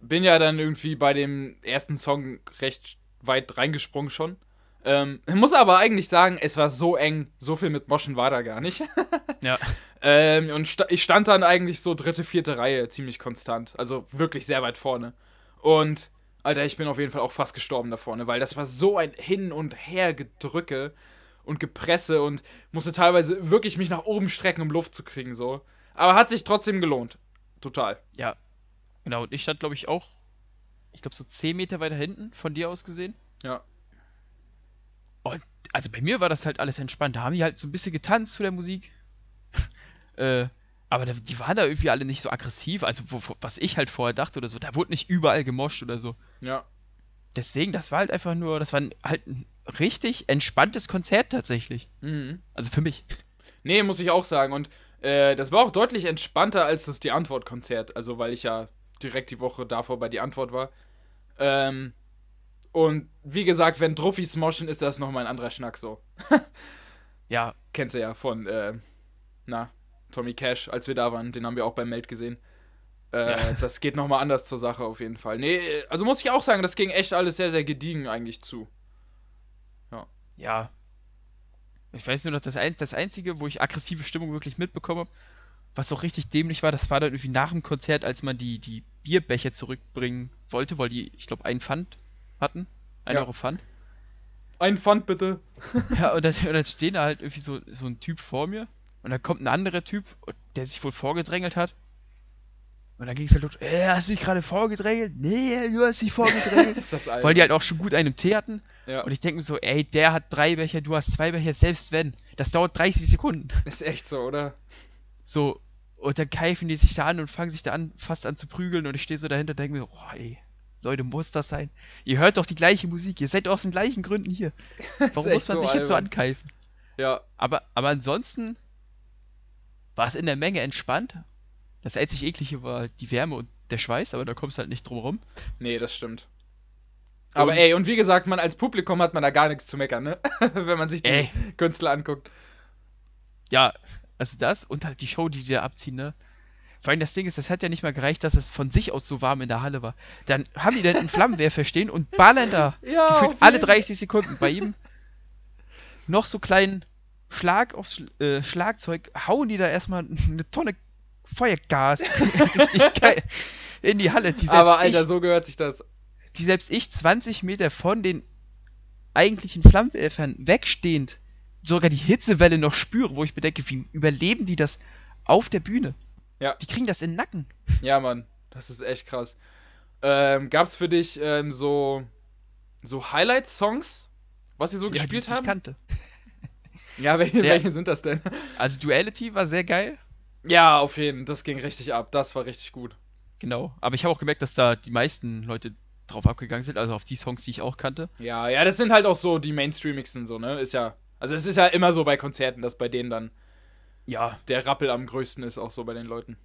bin ja dann irgendwie bei dem ersten Song recht weit reingesprungen schon. Ähm, muss aber eigentlich sagen, es war so eng, so viel mit Moschen war da gar nicht. [laughs] ja. Ähm, und st ich stand dann eigentlich so dritte, vierte Reihe ziemlich konstant. Also wirklich sehr weit vorne. Und, Alter, ich bin auf jeden Fall auch fast gestorben da vorne, weil das war so ein Hin- und Her-Gedrücke und Gepresse und musste teilweise wirklich mich nach oben strecken, um Luft zu kriegen, so. Aber hat sich trotzdem gelohnt. Total. Ja. Genau, und ich stand, glaube ich, auch, ich glaube, so zehn Meter weiter hinten, von dir aus gesehen. Ja. Und also bei mir war das halt alles entspannt. Da haben die halt so ein bisschen getanzt zu der Musik. [laughs] äh, aber da, die waren da irgendwie alle nicht so aggressiv. Also, wo, was ich halt vorher dachte oder so, da wurde nicht überall gemoscht oder so. Ja. Deswegen, das war halt einfach nur, das war ein, halt ein richtig entspanntes Konzert tatsächlich. Mhm. Also für mich. Nee, muss ich auch sagen. Und äh, das war auch deutlich entspannter als das Die Antwort-Konzert. Also, weil ich ja direkt die Woche davor bei Die Antwort war. Ähm, und wie gesagt, wenn Druffis moschen, ist das nochmal ein anderer Schnack so. [laughs] ja. Kennst du ja von, äh, na, Tommy Cash, als wir da waren. Den haben wir auch beim Meld gesehen. Äh, ja. [laughs] Das geht nochmal anders zur Sache auf jeden Fall. Nee, also muss ich auch sagen, das ging echt alles sehr, sehr gediegen eigentlich zu. Ja. Ja. Ich weiß nur noch, das, ein, das Einzige, wo ich aggressive Stimmung wirklich mitbekomme, was auch richtig dämlich war, das war dann irgendwie nach dem Konzert, als man die, die Bierbecher zurückbringen wollte, weil die, ich glaube, einen Pfand hatten. Ein ja. Euro Pfand. Ein Pfand bitte. [laughs] ja, und dann, und dann stehen da halt irgendwie so, so ein Typ vor mir. Und dann kommt ein anderer Typ, der sich wohl vorgedrängelt hat. Und dann ging es halt los, äh, hast du dich gerade vorgedrängelt? Nee, du hast dich vorgedrängelt. [laughs] ist das Weil die halt auch schon gut einen Tee hatten. Ja. Und ich denke mir so, ey, der hat drei Becher, du hast zwei Becher, selbst wenn. Das dauert 30 Sekunden. [laughs] Ist echt so, oder? So, und dann keifen die sich da an und fangen sich da an, fast an zu prügeln. Und ich stehe so dahinter und denke mir, oh, ey. Leute, muss das sein? Ihr hört doch die gleiche Musik, ihr seid aus den gleichen Gründen hier. [laughs] Warum muss man so sich albern. jetzt so ankeifen? Ja. Aber, aber ansonsten war es in der Menge entspannt. Das einzig eklige war die Wärme und der Schweiß, aber da kommst du halt nicht drum rum. Nee, das stimmt. Aber und, ey, und wie gesagt, man als Publikum hat man da gar nichts zu meckern, ne? [laughs] Wenn man sich die ey. Künstler anguckt. Ja, also das und halt die Show, die die da abziehen, ne? Vor allem das Ding ist, das hat ja nicht mal gereicht, dass es von sich aus so warm in der Halle war. Dann haben die da einen Flammenwerfer stehen und ballern da. [laughs] Ja, gefühlt alle 30 Sekunden. Bei ihm noch so kleinen Schlag aufs äh, Schlagzeug, hauen die da erstmal eine Tonne Feuergas [laughs] richtig geil in die Halle. Die Aber Alter, ich, so gehört sich das. Die selbst ich 20 Meter von den eigentlichen Flammenwerfern wegstehend sogar die Hitzewelle noch spüre, wo ich bedenke, wie überleben die das auf der Bühne? Ja. Die kriegen das in den Nacken. Ja, Mann. Das ist echt krass. Ähm, es für dich ähm, so, so Highlight-Songs, was sie so ja, gespielt die haben? Ich kannte. Ja, welche, ja. welche sind das denn? Also Duality war sehr geil. Ja, auf jeden Fall. Das ging richtig ab. Das war richtig gut. Genau. Aber ich habe auch gemerkt, dass da die meisten Leute drauf abgegangen sind, also auf die Songs, die ich auch kannte. Ja, ja, das sind halt auch so die Mainstreamigsten so, ne? Ist ja. Also es ist ja immer so bei Konzerten, dass bei denen dann ja. Der Rappel am größten ist auch so bei den Leuten.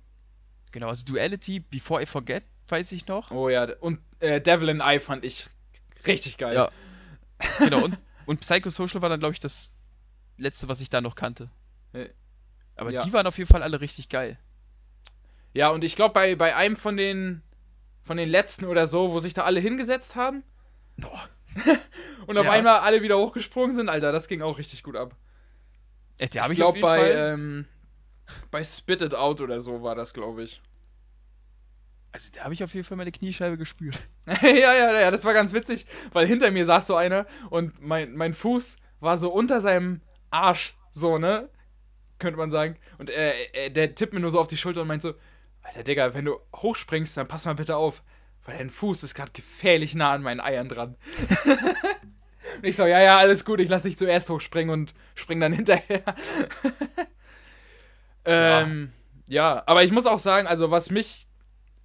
Genau, also Duality, Before I Forget, weiß ich noch. Oh ja, und äh, Devil in Eye fand ich richtig geil. Ja. [laughs] Genau, und, und Psychosocial war dann, glaube ich, das letzte, was ich da noch kannte. Äh, Aber ja. die waren auf jeden Fall alle richtig geil. Ja, und ich glaube, bei, bei einem von den, von den letzten oder so, wo sich da alle hingesetzt haben. Oh. [laughs] und auf ja. einmal alle wieder hochgesprungen sind, Alter, das ging auch richtig gut ab. Äh, ich glaube bei, ähm, bei Spit It Out oder so war das, glaube ich. Also da habe ich auf jeden Fall meine Kniescheibe gespürt. [laughs] ja, ja, ja, das war ganz witzig, weil hinter mir saß so einer und mein, mein Fuß war so unter seinem Arsch, so, ne? Könnte man sagen. Und er, er, der tippt mir nur so auf die Schulter und meint so, Alter Digga, wenn du hochspringst, dann pass mal bitte auf. Weil dein Fuß ist gerade gefährlich nah an meinen Eiern dran. [laughs] Und ich so, ja, ja, alles gut, ich lass dich zuerst hochspringen und spring dann hinterher. [laughs] ähm, ja. ja, aber ich muss auch sagen, also was mich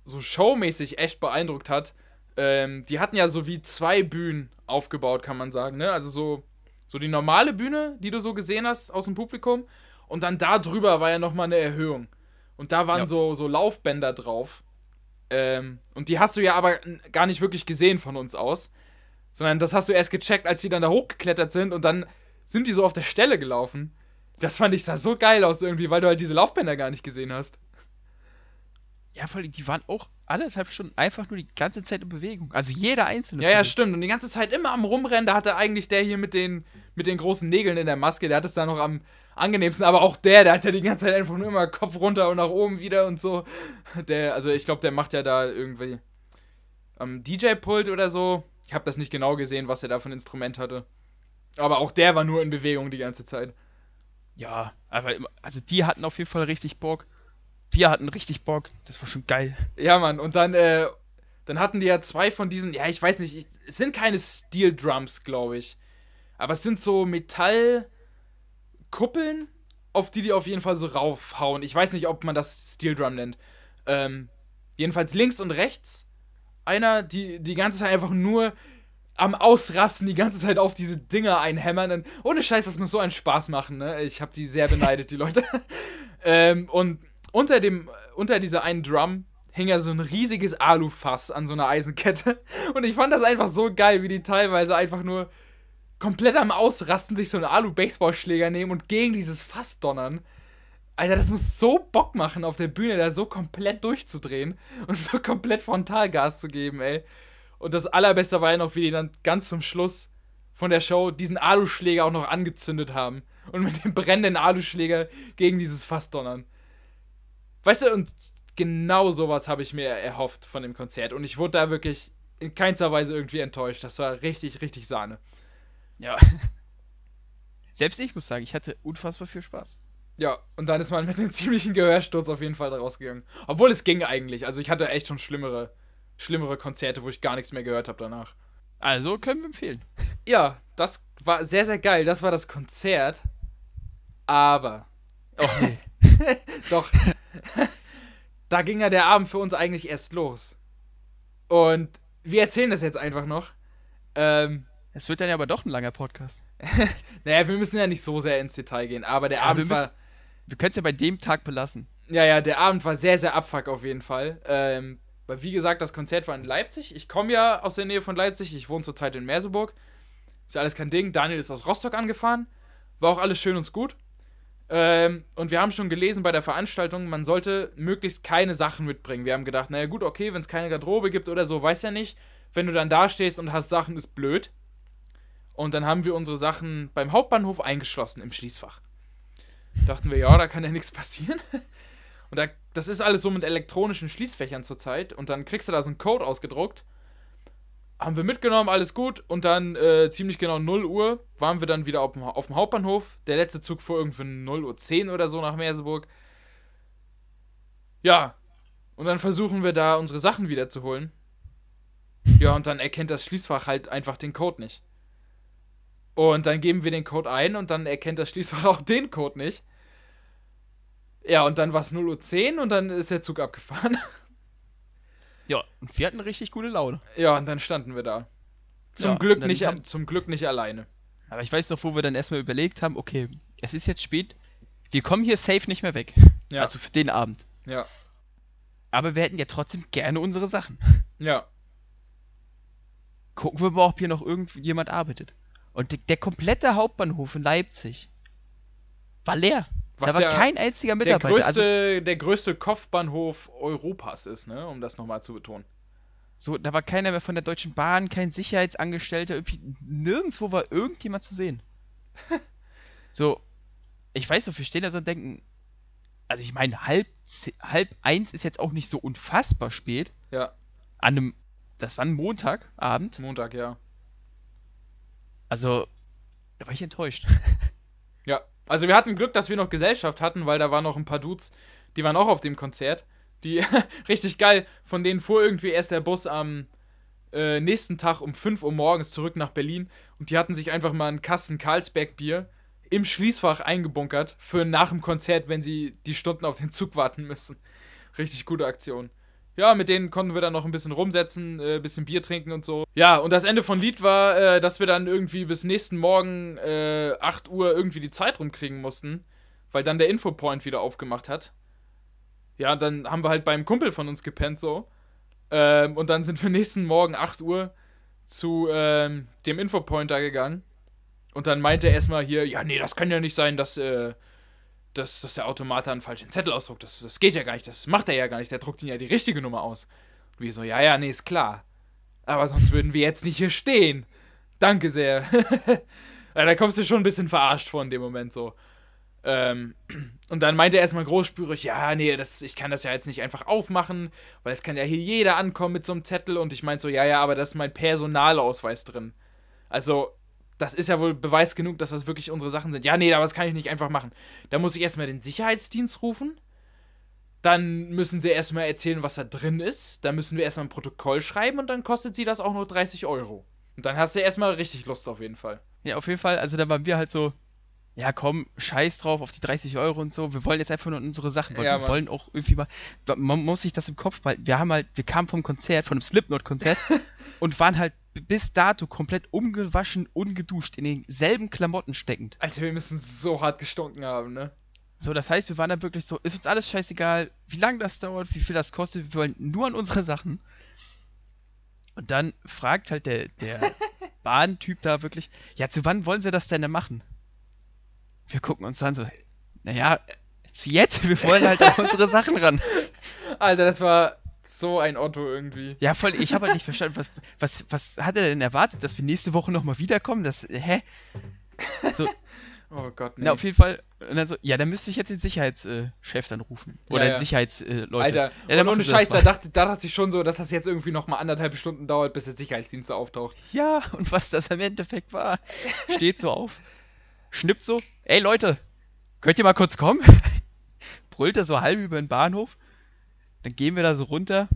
so showmäßig echt beeindruckt hat, ähm, die hatten ja so wie zwei Bühnen aufgebaut, kann man sagen. Ne? Also so, so die normale Bühne, die du so gesehen hast aus dem Publikum. Und dann da drüber war ja nochmal eine Erhöhung. Und da waren ja. so, so Laufbänder drauf. Ähm, und die hast du ja aber gar nicht wirklich gesehen von uns aus. Sondern das hast du erst gecheckt, als die dann da hochgeklettert sind und dann sind die so auf der Stelle gelaufen. Das fand ich sah so geil aus irgendwie, weil du halt diese Laufbänder gar nicht gesehen hast. Ja, vor allem, die waren auch anderthalb Stunden einfach nur die ganze Zeit in Bewegung. Also jeder einzelne. Ja, ja, stimmt. Und die ganze Zeit immer am Rumrennen. Da hatte eigentlich der hier mit den, mit den großen Nägeln in der Maske, der hat es da noch am angenehmsten. Aber auch der, der hat ja die ganze Zeit einfach nur immer Kopf runter und nach oben wieder und so. Der, also ich glaube, der macht ja da irgendwie am DJ-Pult oder so. Ich habe das nicht genau gesehen, was er da für ein Instrument hatte. Aber auch der war nur in Bewegung die ganze Zeit. Ja, aber also die hatten auf jeden Fall richtig Bock. Die hatten richtig Bock. Das war schon geil. Ja, Mann. Und dann, äh, dann hatten die ja zwei von diesen, ja, ich weiß nicht, ich, es sind keine Steel Drums, glaube ich. Aber es sind so Metallkuppeln, auf die die auf jeden Fall so raufhauen. Ich weiß nicht, ob man das Steel Drum nennt. Ähm, jedenfalls links und rechts einer, die die ganze Zeit einfach nur am Ausrasten die ganze Zeit auf diese Dinger einhämmern. Und ohne Scheiß, das muss so einen Spaß machen, ne? Ich habe die sehr beneidet, die Leute. [laughs] ähm, und unter, dem, unter dieser einen Drum hing ja so ein riesiges Alufass an so einer Eisenkette. [laughs] Und ich fand das einfach so geil, wie die teilweise einfach nur komplett am Ausrasten sich so einen Alu-Baseballschläger nehmen und gegen dieses Fass donnern. Alter, das muss so Bock machen, auf der Bühne da so komplett durchzudrehen [laughs] und so komplett Frontalgas zu geben, ey. Und das Allerbeste war ja noch, wie die dann ganz zum Schluss von der Show diesen Aluschläger auch noch angezündet haben und mit dem brennenden Aluschläger gegen dieses Fass donnern. Weißt du, und genau sowas habe ich mir erhofft von dem Konzert und ich wurde da wirklich in keinster Weise irgendwie enttäuscht. Das war richtig, richtig Sahne. Ja. [laughs] Selbst ich muss sagen, ich hatte unfassbar viel Spaß. Ja, und dann ist man mit einem [laughs] ziemlichen Gehörsturz auf jeden Fall daraus gegangen. Obwohl es ging eigentlich. Also ich hatte echt schon schlimmere, schlimmere Konzerte, wo ich gar nichts mehr gehört habe danach. Also können wir empfehlen. Ja, das war sehr, sehr geil. Das war das Konzert. Aber. Oh nee. [laughs] Doch. da ging ja der Abend für uns eigentlich erst los. Und wir erzählen das jetzt einfach noch. Ähm, es wird dann ja aber doch ein langer Podcast. [laughs] naja, wir müssen ja nicht so sehr ins Detail gehen, aber der ja, Abend war du können ja bei dem Tag belassen. Ja, ja, der Abend war sehr, sehr abfuck auf jeden Fall. Ähm, weil, wie gesagt, das Konzert war in Leipzig. Ich komme ja aus der Nähe von Leipzig. Ich wohne zurzeit in Merseburg. Ist ja alles kein Ding. Daniel ist aus Rostock angefahren. War auch alles schön und gut. Ähm, und wir haben schon gelesen bei der Veranstaltung, man sollte möglichst keine Sachen mitbringen. Wir haben gedacht, naja, gut, okay, wenn es keine Garderobe gibt oder so, weiß ja nicht. Wenn du dann da stehst und hast Sachen, ist blöd. Und dann haben wir unsere Sachen beim Hauptbahnhof eingeschlossen im Schließfach dachten wir, ja, da kann ja nichts passieren. [laughs] Und da, das ist alles so mit elektronischen Schließfächern zurzeit. Und dann kriegst du da so einen Code ausgedruckt. Haben wir mitgenommen, alles gut. Und dann äh, ziemlich genau 0 Uhr waren wir dann wieder auf dem, auf dem Hauptbahnhof. Der letzte Zug fuhr irgendwie 0 Uhr 10 oder so nach Merseburg. Ja. Und dann versuchen wir da unsere Sachen wiederzuholen. Ja, und dann erkennt das Schließfach halt einfach den Code nicht. Und dann geben wir den Code ein und dann erkennt das Schließfach [laughs] auch den Code nicht. Ja, und dann war es 0.10 Uhr und dann ist der Zug abgefahren. [laughs] Ja, und wir hatten richtig gute Laune. Ja, und dann standen wir da. Zum, ja, Glück, nicht, haben... zum Glück nicht alleine. Aber ich weiß noch, wo wir dann erstmal überlegt haben, okay, es ist jetzt spät, wir kommen hier safe nicht mehr weg. Ja. Also für den Abend. Ja. Aber wir hätten ja trotzdem gerne unsere Sachen. Ja. Gucken wir mal, ob hier noch irgendjemand arbeitet. Und der komplette Hauptbahnhof in Leipzig war leer. Was da war ja kein einziger Mitarbeiter. Der größte, also, der größte Kopfbahnhof Europas ist, ne? um das nochmal zu betonen. So, da war keiner mehr von der Deutschen Bahn, kein Sicherheitsangestellter, irgendwie nirgendwo war irgendjemand zu sehen. [laughs] so, ich weiß, so wir stehen da so und denken, also ich meine, halb, halb eins ist jetzt auch nicht so unfassbar spät. Ja. An einem, das war ein Montagabend. Montag, ja. Also, da war ich enttäuscht. [laughs] Ja, also wir hatten Glück, dass wir noch Gesellschaft hatten, weil da waren noch ein paar Dudes, die waren auch auf dem Konzert. Die, [laughs] richtig geil, von denen fuhr irgendwie erst der Bus am äh, nächsten Tag um 5 Uhr morgens zurück nach Berlin und die hatten sich einfach mal einen Kasten Karlsberg-Bier im Schließfach eingebunkert für nach dem Konzert, wenn sie die Stunden auf den Zug warten müssen. Richtig gute Aktion ja, mit denen konnten wir dann noch ein bisschen rumsetzen, äh, ein äh, bisschen Bier trinken und so. Ja, und das Ende von Lied war, äh, dass wir dann irgendwie bis nächsten Morgen äh, 8 Uhr irgendwie die Zeit rumkriegen mussten, weil dann der Infopoint wieder aufgemacht hat. Ja, und dann haben wir halt beim Kumpel von uns gepennt so. Ähm, und dann sind wir [laughs] nächsten Morgen 8 Uhr zu ähm, dem Infopoint da gegangen. Und dann meinte er erstmal hier, ja, nee, das kann ja nicht sein, dass, äh, dass, dass der Automat dann falsch den Zettel ausdruckt. Das, das geht ja gar nicht, das macht er ja gar nicht. Der druckt ihn ja die richtige Nummer aus. Und wir so, ja, ja, nee, ist klar. Aber sonst würden wir jetzt nicht hier stehen. Danke sehr. [laughs] da kommst du schon ein bisschen verarscht vor in dem Moment so. Ähm, und dann meinte er erstmal großspürig, ja, nee, das, ich kann das ja jetzt nicht einfach aufmachen, weil es kann ja hier jeder ankommen mit so einem Zettel. Und ich meinte so, ja, ja, aber da ist mein Personalausweis drin. Also, das ist ja wohl Beweis genug, dass das wirklich unsere Sachen sind. Ja, nee, aber das kann ich nicht einfach machen. Da muss ich erstmal den Sicherheitsdienst rufen. Dann müssen sie erstmal erzählen, was da drin ist. Dann müssen wir erstmal ein Protokoll schreiben und dann kostet sie das auch nur 30 Euro. Und dann hast du erstmal richtig Lust auf jeden Fall. Ja, auf jeden Fall. Also da waren wir halt so, ja komm, scheiß drauf auf die 30 Euro und so. Wir wollen jetzt einfach nur unsere Sachen. Ja, wir Mann. wollen auch irgendwie mal, man muss sich das im Kopf behalten. Wir haben halt, wir kamen vom Konzert, von einem Slipknot-Konzert [laughs] und waren halt bis dato komplett umgewaschen, ungeduscht, in denselben Klamotten steckend. Alter, wir müssen so hart gestunken haben, ne? So, das heißt, wir waren dann wirklich so, ist uns alles scheißegal, wie lange das dauert, wie viel das kostet, wir wollen nur an unsere Sachen. Und dann fragt halt der, der [laughs] Bahntyp da wirklich, ja, zu wann wollen sie das denn machen? Wir gucken uns dann so, naja, zu jetzt, wir wollen halt an unsere Sachen ran. [laughs] Alter, das war so ein Otto irgendwie. Ja, voll, ich habe halt nicht verstanden, was, was, was hat er denn erwartet, dass wir nächste Woche nochmal wiederkommen? Das, hä? So. [laughs] oh Gott, nee. Na, auf jeden Fall. Und dann so, ja, dann müsste ich jetzt den Sicherheitschef dann rufen. Oder ja, ja. den Sicherheitsleute. Alter, ja, dann und ohne Scheiß, da dachte, da dachte ich schon so, dass das jetzt irgendwie nochmal anderthalb Stunden dauert, bis der Sicherheitsdienst auftaucht. Ja, und was das im Endeffekt war. Steht so auf, schnippt so, ey Leute, könnt ihr mal kurz kommen? [laughs] Brüllt er so halb über den Bahnhof dann gehen wir da so runter.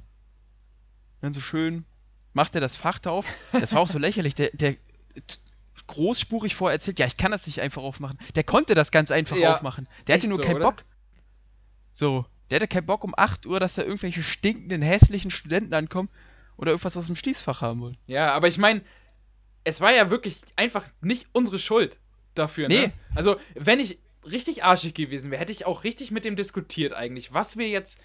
Dann so schön macht er das Fach da auf. Das war auch so lächerlich. Der, der großspurig vorher erzählt, ja, ich kann das nicht einfach aufmachen. Der konnte das ganz einfach ja, aufmachen. Der hatte nur so, keinen oder? Bock. So, der hatte keinen Bock um 8 Uhr, dass da irgendwelche stinkenden, hässlichen Studenten ankommen oder irgendwas aus dem Schließfach haben wollen. Ja, aber ich meine, es war ja wirklich einfach nicht unsere Schuld dafür. Ne? Nee. Ne? Also, wenn ich richtig arschig gewesen wäre, hätte ich auch richtig mit dem diskutiert eigentlich, was wir jetzt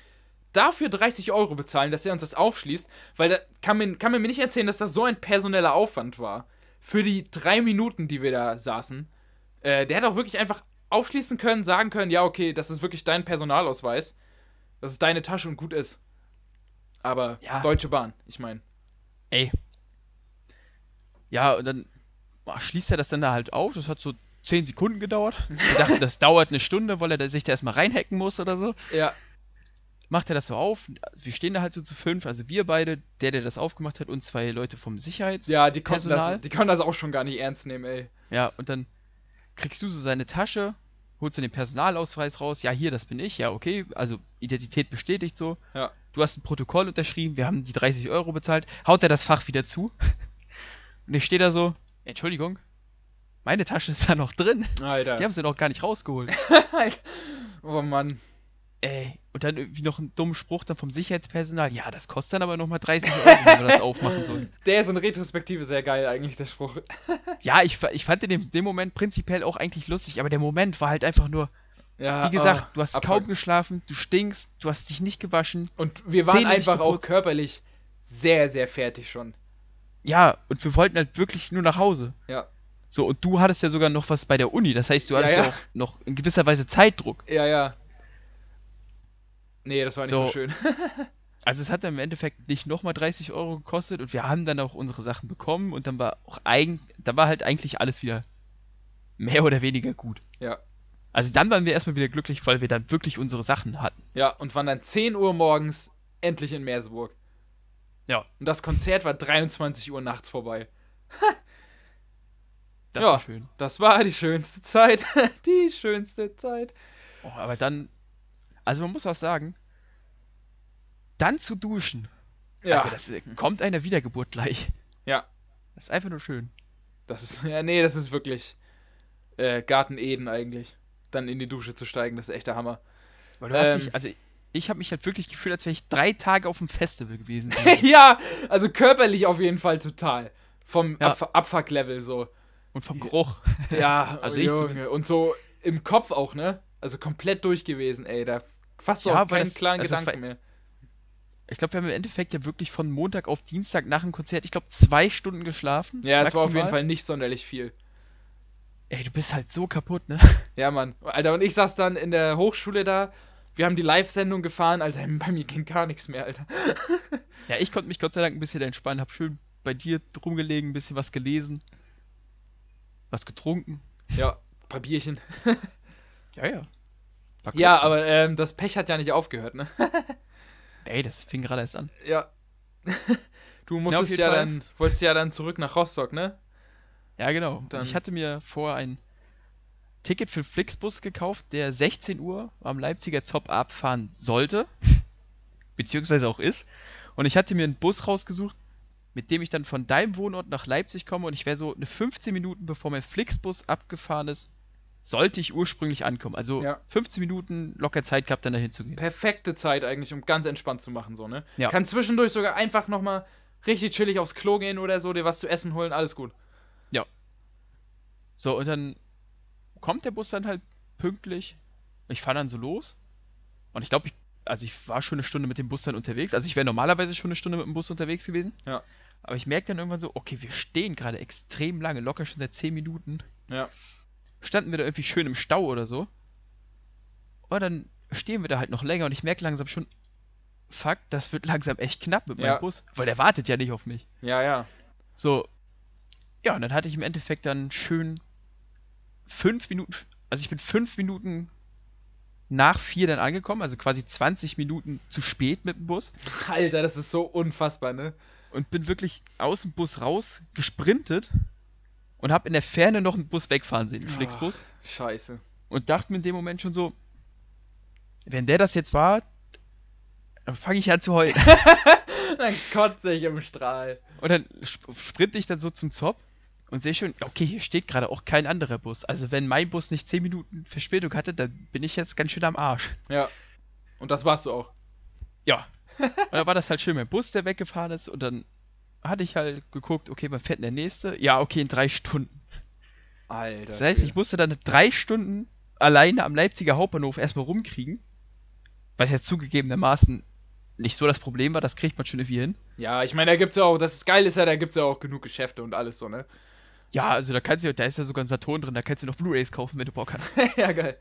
dafür 30 Euro bezahlen, dass er uns das aufschließt, weil da kann man, kann man mir nicht erzählen, dass das so ein personeller Aufwand war. Für die drei Minuten, die wir da saßen. Äh, der hätte auch wirklich einfach aufschließen können, sagen können, ja, okay, das ist wirklich dein Personalausweis. Das ist deine Tasche und gut ist. Aber ja. Deutsche Bahn, ich meine. Ey. Ja, und dann ach, schließt er das dann da halt auf. Das hat so zehn Sekunden gedauert. Ich dachte, das [laughs] dauert eine Stunde, weil er sich da erstmal reinhacken muss oder so. Ja macht er das so auf. Wir stehen da halt so zu fünf, also wir beide, der, der das aufgemacht hat und zwei Leute vom Sicherheits. Ja, die konnten, Personal. das, die können das auch schon gar nicht ernst nehmen, ey. Ja, und dann kriegst du so seine Tasche, holst du den Personalausweis raus. Ja, hier, das bin ich. Ja, okay. Also Identität bestätigt so. Ja. Du hast ein Protokoll unterschrieben, wir haben die 30 Euro bezahlt. Haut er das Fach wieder zu. [laughs] und ich stehe da so, Entschuldigung, meine Tasche ist da noch drin. Alter. Die haben sie noch gar nicht rausgeholt. [laughs] oh Mann. Ey, äh, und dann irgendwie noch einen dummen Spruch dann vom Sicherheitspersonal. Ja, das kostet dann aber nochmal 30 Euro, wenn wir das [laughs] aufmachen sollen. Der ist in Retrospektive sehr geil eigentlich, der Spruch. [laughs] ja, ich, ich fand den, den Moment prinzipiell auch eigentlich lustig, aber der Moment war halt einfach nur, ja, wie gesagt, oh, du hast abfall. kaum geschlafen, du stinkst, du hast dich nicht gewaschen. Und wir waren Zähne einfach auch körperlich sehr, sehr fertig schon. Ja, und wir wollten halt wirklich nur nach Hause. Ja. So, und du hattest ja sogar noch was bei der Uni, das heißt, du hattest ja, ja. ja auch noch in gewisser Weise Zeitdruck. Ja, ja. Nee, das war nicht so, so schön. [laughs] also es hat dann im Endeffekt nicht nochmal 30 Euro gekostet und wir haben dann auch unsere Sachen bekommen und dann war auch eigen, dann war halt eigentlich alles wieder mehr oder weniger gut. Ja. Also dann waren wir erstmal wieder glücklich, weil wir dann wirklich unsere Sachen hatten. Ja, und waren dann 10 Uhr morgens endlich in Merseburg. Ja. Und das Konzert war 23 Uhr nachts vorbei. das ja, war schön. Das war die schönste Zeit. [laughs] die schönste Zeit. Oh, aber dann also man muss auch sagen, dann zu duschen. Ja. Also das äh, kommt einer Wiedergeburt gleich. Ja. Das ist einfach nur schön. Das ist, [laughs] ja, nee, das ist wirklich äh, Garten Eden eigentlich. Dann in die Dusche zu steigen, das ist echt der Hammer. Weil du ähm, hast dich, also ich habe mich halt wirklich gefühlt, als wäre ich drei Tage auf dem Festival gewesen. [laughs] Also ja, also körperlich auf jeden Fall total. Vom ja. Ab Abfuck-Level so. Und vom Geruch. Ja, [laughs] also oh, Junge. Und so im Kopf auch, ne? Also komplett durch gewesen, ey. Da Fast ja, so keinen das, klaren also Gedanken mehr. Ich glaube, wir haben im Endeffekt ja wirklich von Montag auf Dienstag nach dem Konzert, ich glaube, zwei Stunden geschlafen. Ja, es war auf jeden Fall nicht sonderlich viel. Ey, du bist halt so kaputt, ne? [laughs] Ja, Mann. Alter, und ich saß dann in der Hochschule da. Wir haben die Live-Sendung gefahren, Alter. [laughs] Bei mir ging gar nichts mehr, Alter. [laughs] ja, ich konnte mich Gott sei Dank ein bisschen entspannen. Hab schön bei dir rumgelegen, ein bisschen was gelesen. Was getrunken. Ja, ein paar Bierchen. ja, ja ja, aber ähm, das Pech hat ja nicht aufgehört, ne? [laughs] Ey, das fing gerade erst an. Ja. [laughs] Du musstest ja, ja dann, wolltest ja dann zurück nach Rostock, ne? Ja, genau. Dann ich hatte mir vorher ein Ticket für Flixbus gekauft, der 16 Uhr am Leipziger Zop abfahren sollte, [laughs] beziehungsweise auch ist. Und ich hatte mir einen Bus rausgesucht, mit dem ich dann von deinem Wohnort nach Leipzig komme und ich wäre so eine 15 Minuten, bevor mein Flixbus abgefahren ist, sollte ich ursprünglich ankommen. Also ja. 15 Minuten locker Zeit gehabt, dann dahin zu gehen. Perfekte Zeit eigentlich, um ganz entspannt zu machen, so, ne? Ja. Kann zwischendurch sogar einfach nochmal richtig chillig aufs Klo gehen oder so, dir was zu essen holen, alles gut. Ja. So, und dann kommt der Bus dann halt pünktlich. Ich fahre dann so los. Und ich glaube, ich, also ich war schon eine Stunde mit dem Bus dann unterwegs. Also ich wäre normalerweise schon eine Stunde mit dem Bus unterwegs gewesen. Ja. Aber ich merke dann irgendwann so, okay, wir stehen gerade extrem lange, locker schon seit 10 Minuten. Ja standen wir da irgendwie schön im Stau oder so. Und dann stehen wir da halt noch länger und ich merke langsam schon, fuck, das wird langsam echt knapp mit meinem ja. Bus, weil der wartet ja nicht auf mich. Ja, ja. So. Ja, und dann hatte ich im Endeffekt dann schön fünf Minuten, also ich bin fünf Minuten nach vier dann angekommen, also quasi 20 Minuten zu spät mit dem Bus. Alter, das ist so unfassbar, ne? Und bin wirklich aus dem Bus raus gesprintet und habe in der Ferne noch einen Bus wegfahren sehen, einen Flixbus. Ach, scheiße. Und dachte mir in dem Moment schon so, wenn der das jetzt war, dann fange ich an zu heulen. [laughs] dann kotze ich im Strahl. Und dann sprinte ich dann so zum Zopf und sehe schon, okay, hier steht gerade auch kein anderer Bus. Also wenn mein Bus nicht 10 Minuten Verspätung hatte, dann bin ich jetzt ganz schön am Arsch. Ja. Und das warst du auch. Ja. [laughs] und dann war das halt schön mein Bus, der weggefahren ist und dann hatte ich halt geguckt, okay, man fährt in der nächste? Ja, okay, in drei Stunden. Alter. Das heißt, ich musste dann drei Stunden alleine am Leipziger Hauptbahnhof erstmal rumkriegen. Was ja zugegebenermaßen nicht so das Problem war, das kriegt man schon irgendwie hin. Ja, ich meine, da gibt's ja auch, das Geile ist ja, da gibt's ja auch genug Geschäfte und alles so, ne? Ja, also da kannst du, da ist ja sogar ein Saturn drin, da kannst du noch Blu-Rays kaufen, wenn du Bock hast. [laughs] ja, geil.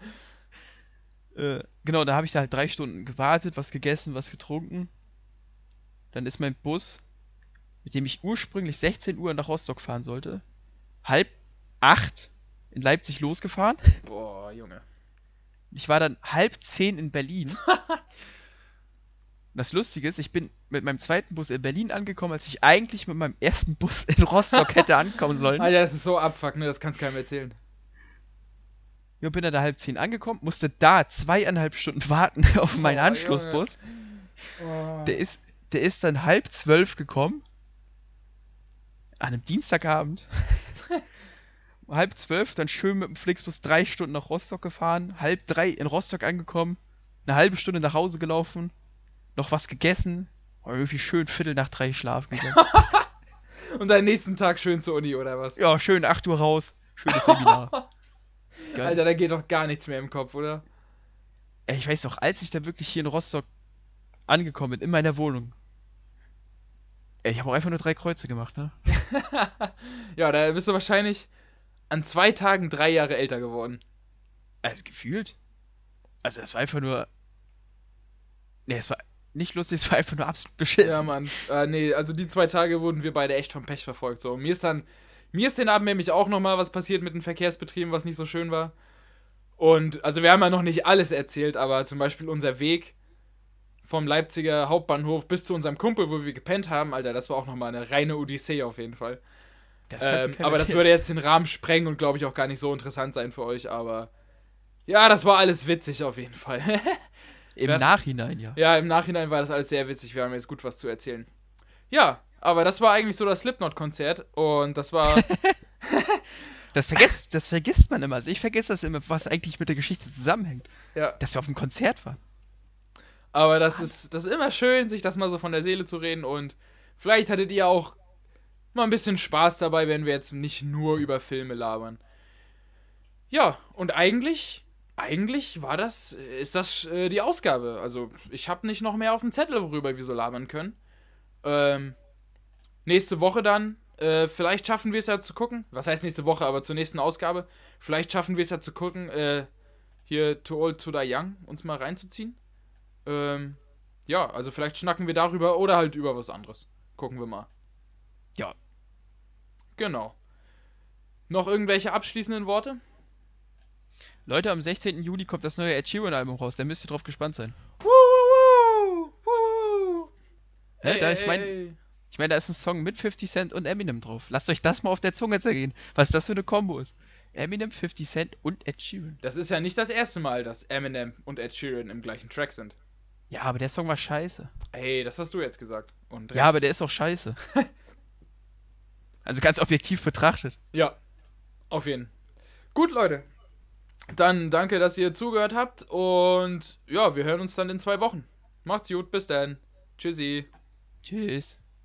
Äh, genau, da habe ich da halt drei Stunden gewartet, was gegessen, was getrunken. Dann ist mein Bus mit dem ich ursprünglich 16 Uhr nach Rostock fahren sollte, halb acht in Leipzig losgefahren. Boah, Junge. Ich war dann halb zehn in Berlin. Und [laughs] das Lustige ist, ich bin mit meinem zweiten Bus in Berlin angekommen, als ich eigentlich mit meinem ersten Bus in Rostock hätte ankommen sollen. [laughs] Alter, das ist so abfuck, ne? Das kannst keinem erzählen. Ja, bin dann da halb zehn angekommen, musste da zweieinhalb Stunden warten [laughs] auf meinen oh, Anschlussbus. Oh. Der, ist, der ist dann halb zwölf gekommen an einem Dienstagabend, um [laughs] halb zwölf, dann schön mit dem Flixbus drei Stunden nach Rostock gefahren, halb drei in Rostock angekommen, eine halbe Stunde nach Hause gelaufen, noch was gegessen, und irgendwie schön Viertel nach drei schlafen gegangen. [laughs] und am nächsten Tag schön zur Uni oder was? Ja, schön acht Uhr raus, schönes Seminar. [laughs] Alter, da geht doch gar nichts mehr im Kopf, oder? Ich weiß doch, als ich da wirklich hier in Rostock angekommen bin, in meiner Wohnung, Ey, ich habe auch einfach nur drei Kreuze gemacht, ne? [laughs] ja, da bist du wahrscheinlich an zwei Tagen drei Jahre älter geworden. Also gefühlt. Also es war einfach nur. Ne, es war nicht lustig, es war einfach nur absolut beschissen. Ja, Mann. Äh, nee, also die zwei Tage wurden wir beide echt vom Pech verfolgt. So, Und mir ist dann. Mir ist den Abend nämlich auch nochmal was passiert mit den Verkehrsbetrieben, was nicht so schön war. Und also wir haben ja noch nicht alles erzählt, aber zum Beispiel unser Weg vom Leipziger Hauptbahnhof bis zu unserem Kumpel, wo wir gepennt haben, Alter, das war auch nochmal eine reine Odyssee auf jeden Fall. Das ähm, aber das würde jetzt den Rahmen sprengen und glaube ich auch gar nicht so interessant sein für euch, aber ja, das war alles witzig auf jeden Fall. [laughs] Im Nachhinein, ja. Ja, im Nachhinein war das alles sehr witzig. Wir haben jetzt gut was zu erzählen. Ja, aber das war eigentlich so das Slipknot-Konzert und das war. [laughs] das, vergisst, das vergisst man immer. Also ich vergesse das immer, was eigentlich mit der Geschichte zusammenhängt. Ja. Dass wir auf dem Konzert waren. Aber das ist, das ist immer schön, sich das mal so von der Seele zu reden. Und vielleicht hattet ihr auch mal ein bisschen Spaß dabei, wenn wir jetzt nicht nur über Filme labern. Ja, und eigentlich, eigentlich war das, ist das äh, die Ausgabe. Also ich habe nicht noch mehr auf dem Zettel, worüber wir so labern können. Ähm, nächste Woche dann. Äh, vielleicht schaffen wir es ja zu gucken. Was heißt nächste Woche, aber zur nächsten Ausgabe. Vielleicht schaffen wir es ja zu gucken, äh, hier To Old To Die Young uns mal reinzuziehen. Ähm, ja, also vielleicht schnacken wir darüber oder halt über was anderes. Gucken wir mal. Ja. Genau. Noch irgendwelche abschließenden Worte? Leute, am 16. Juli kommt das neue Ed Sheeran-Album raus. Da müsst ihr drauf gespannt sein. Woo, woo, hey, da, ich meine, ich mein, da ist ein Song mit 50 Cent und Eminem drauf. Lasst euch das mal auf der Zunge zergehen, was das für eine Kombo ist. Eminem, 50 Cent und Ed Sheeran. Das ist ja nicht das erste Mal, dass Eminem und Ed Sheeran im gleichen Track sind. Ja, aber der Song war scheiße. Ey, das hast du jetzt gesagt. Und ja, aber der ist auch scheiße. [laughs] also ganz objektiv betrachtet. Ja, auf jeden. Fall. Gut, Leute. Dann danke, dass ihr zugehört habt und ja, wir hören uns dann in zwei Wochen. Macht's gut, bis dann. Tschüssi. Tschüss.